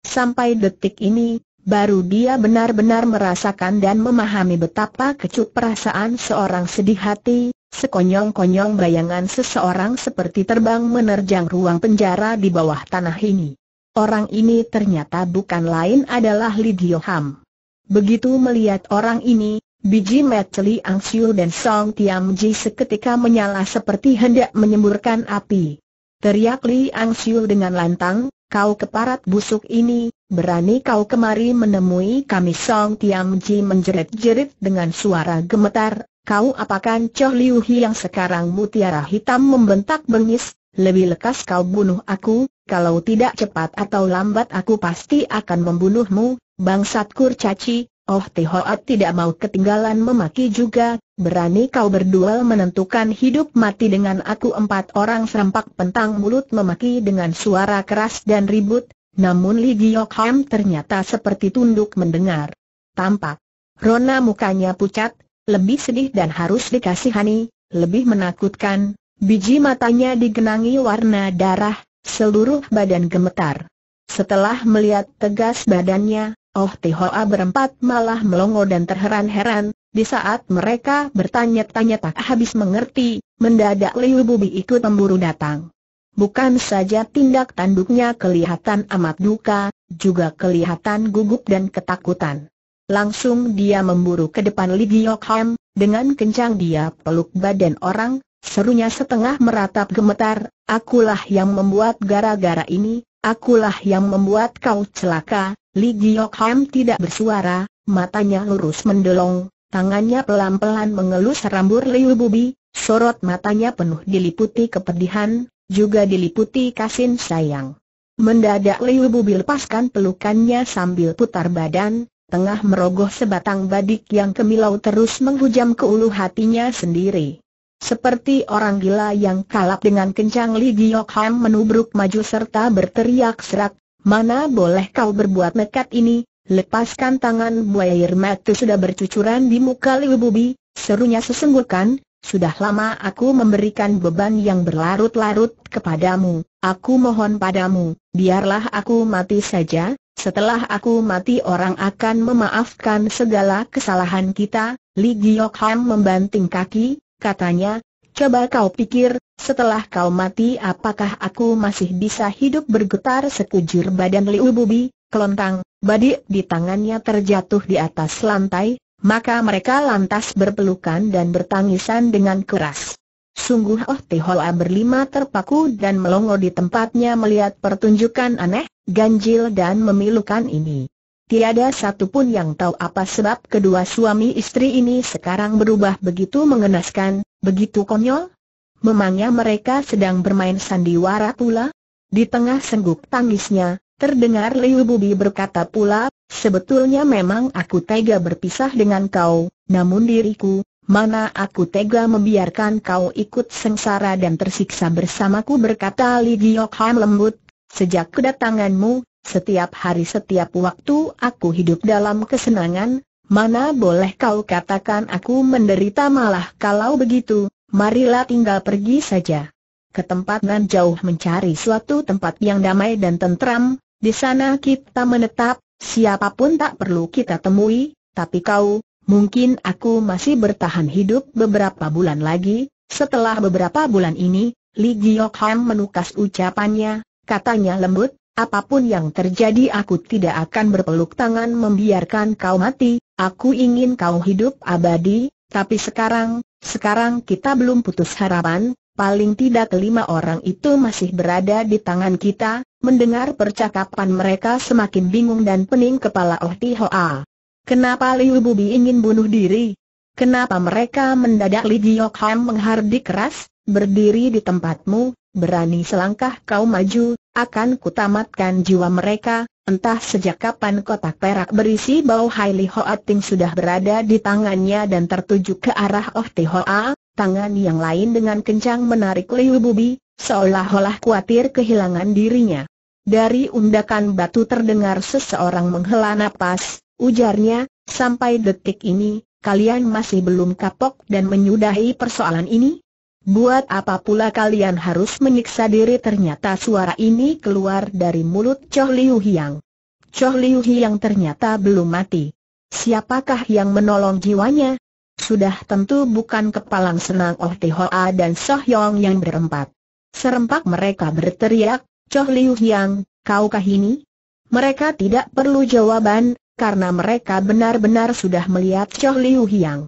sampai detik ini, baru dia benar-benar merasakan dan memahami betapa kecut perasaan seorang sedih hati, sekonyong-konyong bayangan seseorang seperti terbang menerjang ruang penjara di bawah tanah ini. Orang ini ternyata bukan lain adalah Lidio Ham. Begitu melihat orang ini, Biji Metli Angsiu dan Song Tiam Ji seketika menyala seperti hendak menyemburkan api. Teriak Li Angsiu dengan lantang, kau keparat busuk ini, berani kau kemari menemui kami Song Tiam Ji menjerit-jerit dengan suara gemetar, kau apakan Choh Liu Hi yang sekarang mutiara hitam membentak bengis, lebih lekas kau bunuh aku, kalau tidak cepat atau lambat aku pasti akan membunuhmu, bangsat kurcaci, Oh Tihoat tidak mau ketinggalan memaki juga, berani kau berduel menentukan hidup mati dengan aku empat orang serempak pentang mulut memaki dengan suara keras dan ribut, namun Li Giok Ham ternyata seperti tunduk mendengar. Tampak, Rona mukanya pucat, lebih sedih dan harus dikasihani, lebih menakutkan, biji matanya digenangi warna darah, seluruh badan gemetar. Setelah melihat tegas badannya, Oh Tihoa berempat malah melongo dan terheran-heran, di saat mereka bertanya-tanya tak habis mengerti, mendadak Liu Bubi ikut memburu datang. Bukan saja tindak tanduknya kelihatan amat duka, juga kelihatan gugup dan ketakutan. Langsung dia memburu ke depan Li Giok Ham, dengan kencang dia peluk badan orang, serunya setengah meratap gemetar, akulah yang membuat gara-gara ini, Akulah yang membuat kau celaka, Li Ham tidak bersuara, matanya lurus mendelong, tangannya pelan-pelan mengelus rambut Liu Bubi, sorot matanya penuh diliputi kepedihan, juga diliputi kasin sayang. Mendadak Liu Bubi lepaskan pelukannya sambil putar badan, tengah merogoh sebatang badik yang kemilau terus menghujam ke ulu hatinya sendiri. Seperti orang gila yang kalap dengan kencang Li Giok menubruk maju serta berteriak serak, mana boleh kau berbuat nekat ini, lepaskan tangan buaya air sudah bercucuran di muka Liu Bubi, serunya sesenggukan, sudah lama aku memberikan beban yang berlarut-larut kepadamu, aku mohon padamu, biarlah aku mati saja, setelah aku mati orang akan memaafkan segala kesalahan kita, Li Giok membanting kaki, katanya, coba kau pikir, setelah kau mati apakah aku masih bisa hidup bergetar sekujur badan Liu Bubi, kelontang, badik di tangannya terjatuh di atas lantai, maka mereka lantas berpelukan dan bertangisan dengan keras. Sungguh Oh Tihoa berlima terpaku dan melongo di tempatnya melihat pertunjukan aneh, ganjil dan memilukan ini. Tiada satupun yang tahu apa sebab kedua suami istri ini sekarang berubah begitu mengenaskan, begitu konyol. Memangnya mereka sedang bermain sandiwara pula? Di tengah sengguk tangisnya, terdengar Liu Bubi berkata pula, sebetulnya memang aku tega berpisah dengan kau, namun diriku, mana aku tega membiarkan kau ikut sengsara dan tersiksa bersamaku berkata Li Giok Han lembut. Sejak kedatanganmu, setiap hari setiap waktu aku hidup dalam kesenangan, mana boleh kau katakan aku menderita malah kalau begitu, marilah tinggal pergi saja. Ke tempat nan jauh mencari suatu tempat yang damai dan tentram, di sana kita menetap, siapapun tak perlu kita temui, tapi kau, mungkin aku masih bertahan hidup beberapa bulan lagi, setelah beberapa bulan ini, Li Giok Ham menukas ucapannya, katanya lembut, apapun yang terjadi aku tidak akan berpeluk tangan membiarkan kau mati, aku ingin kau hidup abadi, tapi sekarang, sekarang kita belum putus harapan, paling tidak kelima orang itu masih berada di tangan kita, mendengar percakapan mereka semakin bingung dan pening kepala Oh Hoa. Kenapa Liu Bubi ingin bunuh diri? Kenapa mereka mendadak Li Jiok Ham menghardik keras, berdiri di tempatmu, berani selangkah kau maju, akan kutamatkan jiwa mereka, entah sejak kapan kotak perak berisi bau Hai Li Hoa Ting sudah berada di tangannya dan tertuju ke arah Oh Ti Hoa, tangan yang lain dengan kencang menarik Liu Bubi, seolah-olah khawatir kehilangan dirinya. Dari undakan batu terdengar seseorang menghela napas, ujarnya, sampai detik ini, kalian masih belum kapok dan menyudahi persoalan ini? Buat apa pula kalian harus menyiksa diri ternyata suara ini keluar dari mulut Choh Liu Hiang. Choh Liu Hiang ternyata belum mati. Siapakah yang menolong jiwanya? Sudah tentu bukan kepala senang Oh Hoa dan Soh Yong yang berempat. Serempak mereka berteriak, Choh Liu Hiang, kaukah ini? Mereka tidak perlu jawaban, karena mereka benar-benar sudah melihat Choh Liu Hiang.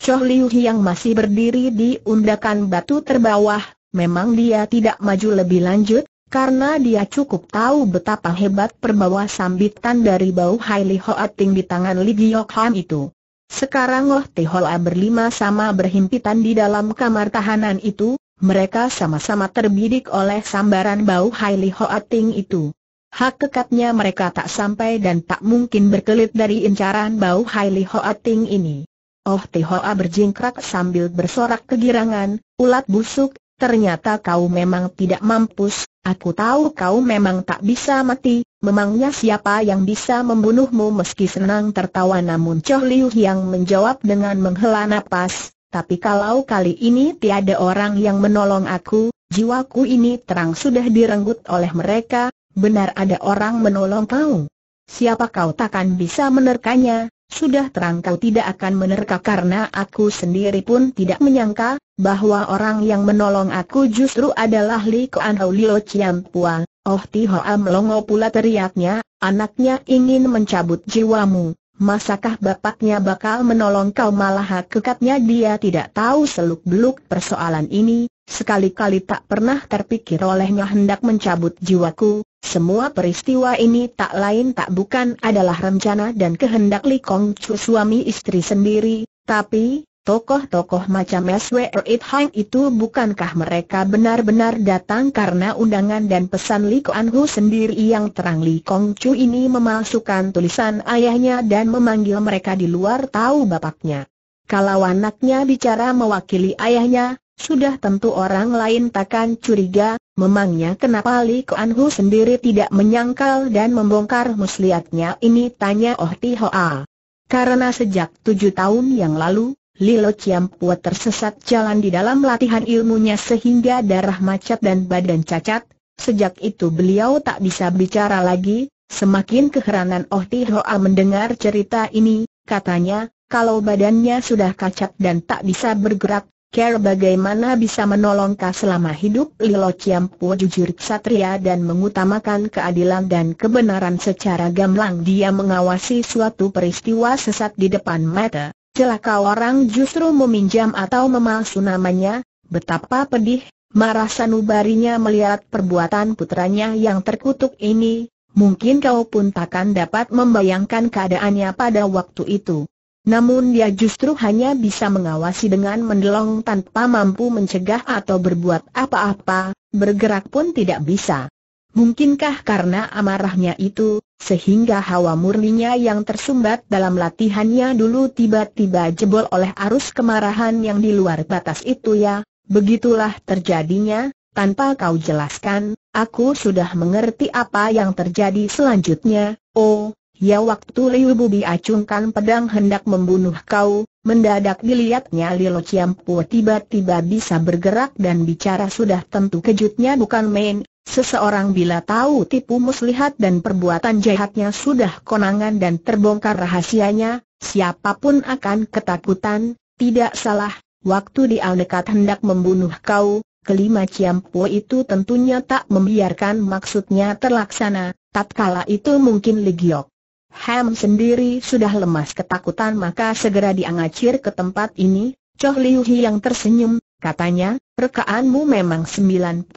Choh Liu yang masih berdiri di undakan batu terbawah, memang dia tidak maju lebih lanjut, karena dia cukup tahu betapa hebat perbawa sambitan dari bau Hai Li Hoating di tangan Li Giok Han itu. Sekarang Loh Tihola berlima sama berhimpitan di dalam kamar tahanan itu, mereka sama-sama terbidik oleh sambaran bau Hai Li Hoating itu. Hak kekatnya mereka tak sampai dan tak mungkin berkelit dari incaran bau Haili Hoating ini. Oh Tihoa berjingkrak sambil bersorak kegirangan, ulat busuk, ternyata kau memang tidak mampus, aku tahu kau memang tak bisa mati, memangnya siapa yang bisa membunuhmu meski senang tertawa namun Choh Liu yang menjawab dengan menghela napas, tapi kalau kali ini tiada orang yang menolong aku, jiwaku ini terang sudah direnggut oleh mereka, benar ada orang menolong kau. Siapa kau takkan bisa menerkanya, sudah terang kau tidak akan menerka karena aku sendiri pun tidak menyangka, bahwa orang yang menolong aku justru adalah Li Kuan Hou Lio Chiam Pua. Oh Ti Hoa Longo pula teriaknya, anaknya ingin mencabut jiwamu. Masakah bapaknya bakal menolong kau malah hakikatnya dia tidak tahu seluk-beluk persoalan ini, Sekali-kali tak pernah terpikir olehnya hendak mencabut jiwaku, semua peristiwa ini tak lain tak bukan adalah rencana dan kehendak Li Kong Chu suami istri sendiri, tapi, tokoh-tokoh macam SWR It Hang itu bukankah mereka benar-benar datang karena undangan dan pesan Li Kuan Hu sendiri yang terang Li Kong Chu ini memalsukan tulisan ayahnya dan memanggil mereka di luar tahu bapaknya. Kalau anaknya bicara mewakili ayahnya, sudah tentu orang lain takkan curiga, memangnya kenapa Li Kuan Hu sendiri tidak menyangkal dan membongkar muslihatnya ini tanya Oh Ti Hoa. Karena sejak tujuh tahun yang lalu, Lilo Ciampua tersesat jalan di dalam latihan ilmunya sehingga darah macet dan badan cacat. Sejak itu beliau tak bisa bicara lagi, semakin keheranan Oh Hoa mendengar cerita ini, katanya, kalau badannya sudah kacat dan tak bisa bergerak, Care bagaimana bisa menolongkah selama hidup Lilo Ciampu jujur ksatria dan mengutamakan keadilan dan kebenaran secara gamblang dia mengawasi suatu peristiwa sesat di depan mata. Celaka orang justru meminjam atau memalsu namanya, betapa pedih, marah sanubarinya melihat perbuatan putranya yang terkutuk ini, mungkin kau pun takkan dapat membayangkan keadaannya pada waktu itu. Namun dia justru hanya bisa mengawasi dengan mendelong tanpa mampu mencegah atau berbuat apa-apa, bergerak pun tidak bisa. Mungkinkah karena amarahnya itu, sehingga hawa murninya yang tersumbat dalam latihannya dulu tiba-tiba jebol oleh arus kemarahan yang di luar batas itu ya? Begitulah terjadinya, tanpa kau jelaskan, aku sudah mengerti apa yang terjadi selanjutnya. Oh, Ya waktu Liu Bubi acungkan pedang hendak membunuh kau, mendadak dilihatnya Lilo Po tiba-tiba bisa bergerak dan bicara sudah tentu kejutnya bukan main, seseorang bila tahu tipu muslihat dan perbuatan jahatnya sudah konangan dan terbongkar rahasianya, siapapun akan ketakutan, tidak salah, waktu dia dekat hendak membunuh kau, kelima Po itu tentunya tak membiarkan maksudnya terlaksana, tatkala itu mungkin Ligiok Ham sendiri sudah lemas ketakutan maka segera diangacir ke tempat ini, Choh Liu Hi yang tersenyum, katanya, rekaanmu memang 90%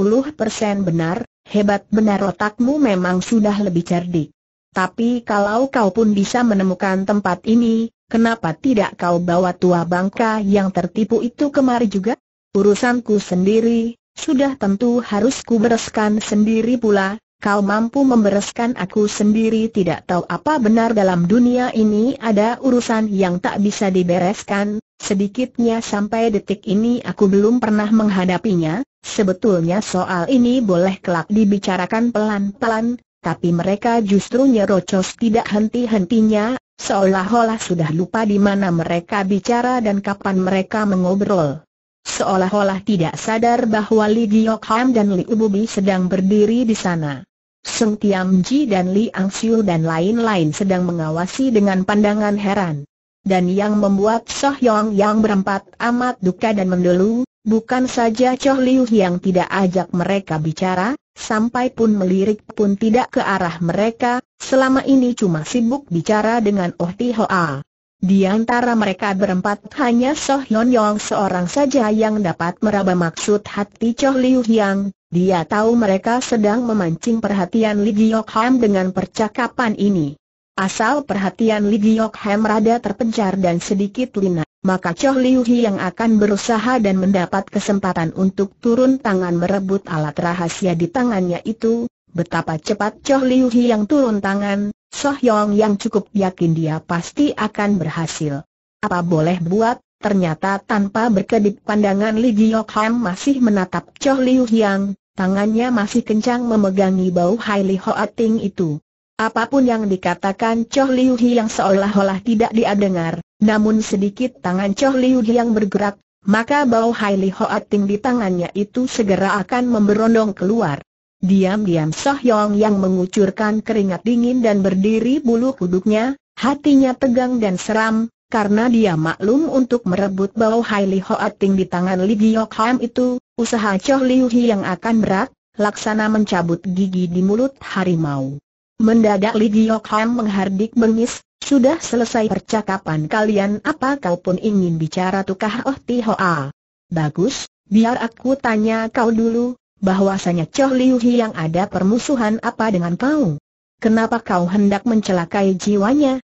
benar, hebat benar otakmu memang sudah lebih cerdik. Tapi kalau kau pun bisa menemukan tempat ini, kenapa tidak kau bawa tua bangka yang tertipu itu kemari juga? Urusanku sendiri, sudah tentu harus kubereskan sendiri pula, kau mampu membereskan aku sendiri tidak tahu apa benar dalam dunia ini ada urusan yang tak bisa dibereskan, sedikitnya sampai detik ini aku belum pernah menghadapinya, sebetulnya soal ini boleh kelak dibicarakan pelan-pelan, tapi mereka justru nyerocos tidak henti-hentinya, seolah-olah sudah lupa di mana mereka bicara dan kapan mereka mengobrol. Seolah-olah tidak sadar bahwa Li Giok dan Li Ububi sedang berdiri di sana. Seng Ji dan Li Xiu dan lain-lain sedang mengawasi dengan pandangan heran. Dan yang membuat Soh Yong yang berempat amat duka dan mendelu, bukan saja Choh Liu yang tidak ajak mereka bicara, sampai pun melirik pun tidak ke arah mereka, selama ini cuma sibuk bicara dengan Oh Ti Hoa. Di antara mereka berempat hanya Soh Yong Yong seorang saja yang dapat meraba maksud hati Choh Liu Yang, dia tahu mereka sedang memancing perhatian Li Giok Ham dengan percakapan ini. Asal perhatian Li Giok Ham rada terpencar dan sedikit lina, maka Choh Liu Hi yang akan berusaha dan mendapat kesempatan untuk turun tangan merebut alat rahasia di tangannya itu, betapa cepat Choh Liu Hi yang turun tangan, Soh Yong yang cukup yakin dia pasti akan berhasil. Apa boleh buat, ternyata tanpa berkedip pandangan Li Giok Ham masih menatap Choh Liu Hiang, Tangannya masih kencang memegangi bau Hai Li Hoa Ting itu. Apapun yang dikatakan Choh Liu Hi yang seolah-olah tidak dia dengar, namun sedikit tangan Choh Liu Hi yang bergerak, maka bau Hai Li Hoa Ting di tangannya itu segera akan memberondong keluar. Diam-diam Soh Yong yang mengucurkan keringat dingin dan berdiri bulu kuduknya, hatinya tegang dan seram, karena dia maklum untuk merebut bau Hai Li Hoa Ting di tangan Li Giok Ham itu, Usaha Choh Liu Hi yang akan berat, laksana mencabut gigi di mulut harimau. Mendadak Li Giok Ham menghardik bengis, sudah selesai percakapan kalian apa kau pun ingin bicara tukah oh Ti Hoa? Bagus, biar aku tanya kau dulu, bahwasanya Choh Liu Hi yang ada permusuhan apa dengan kau? Kenapa kau hendak mencelakai jiwanya?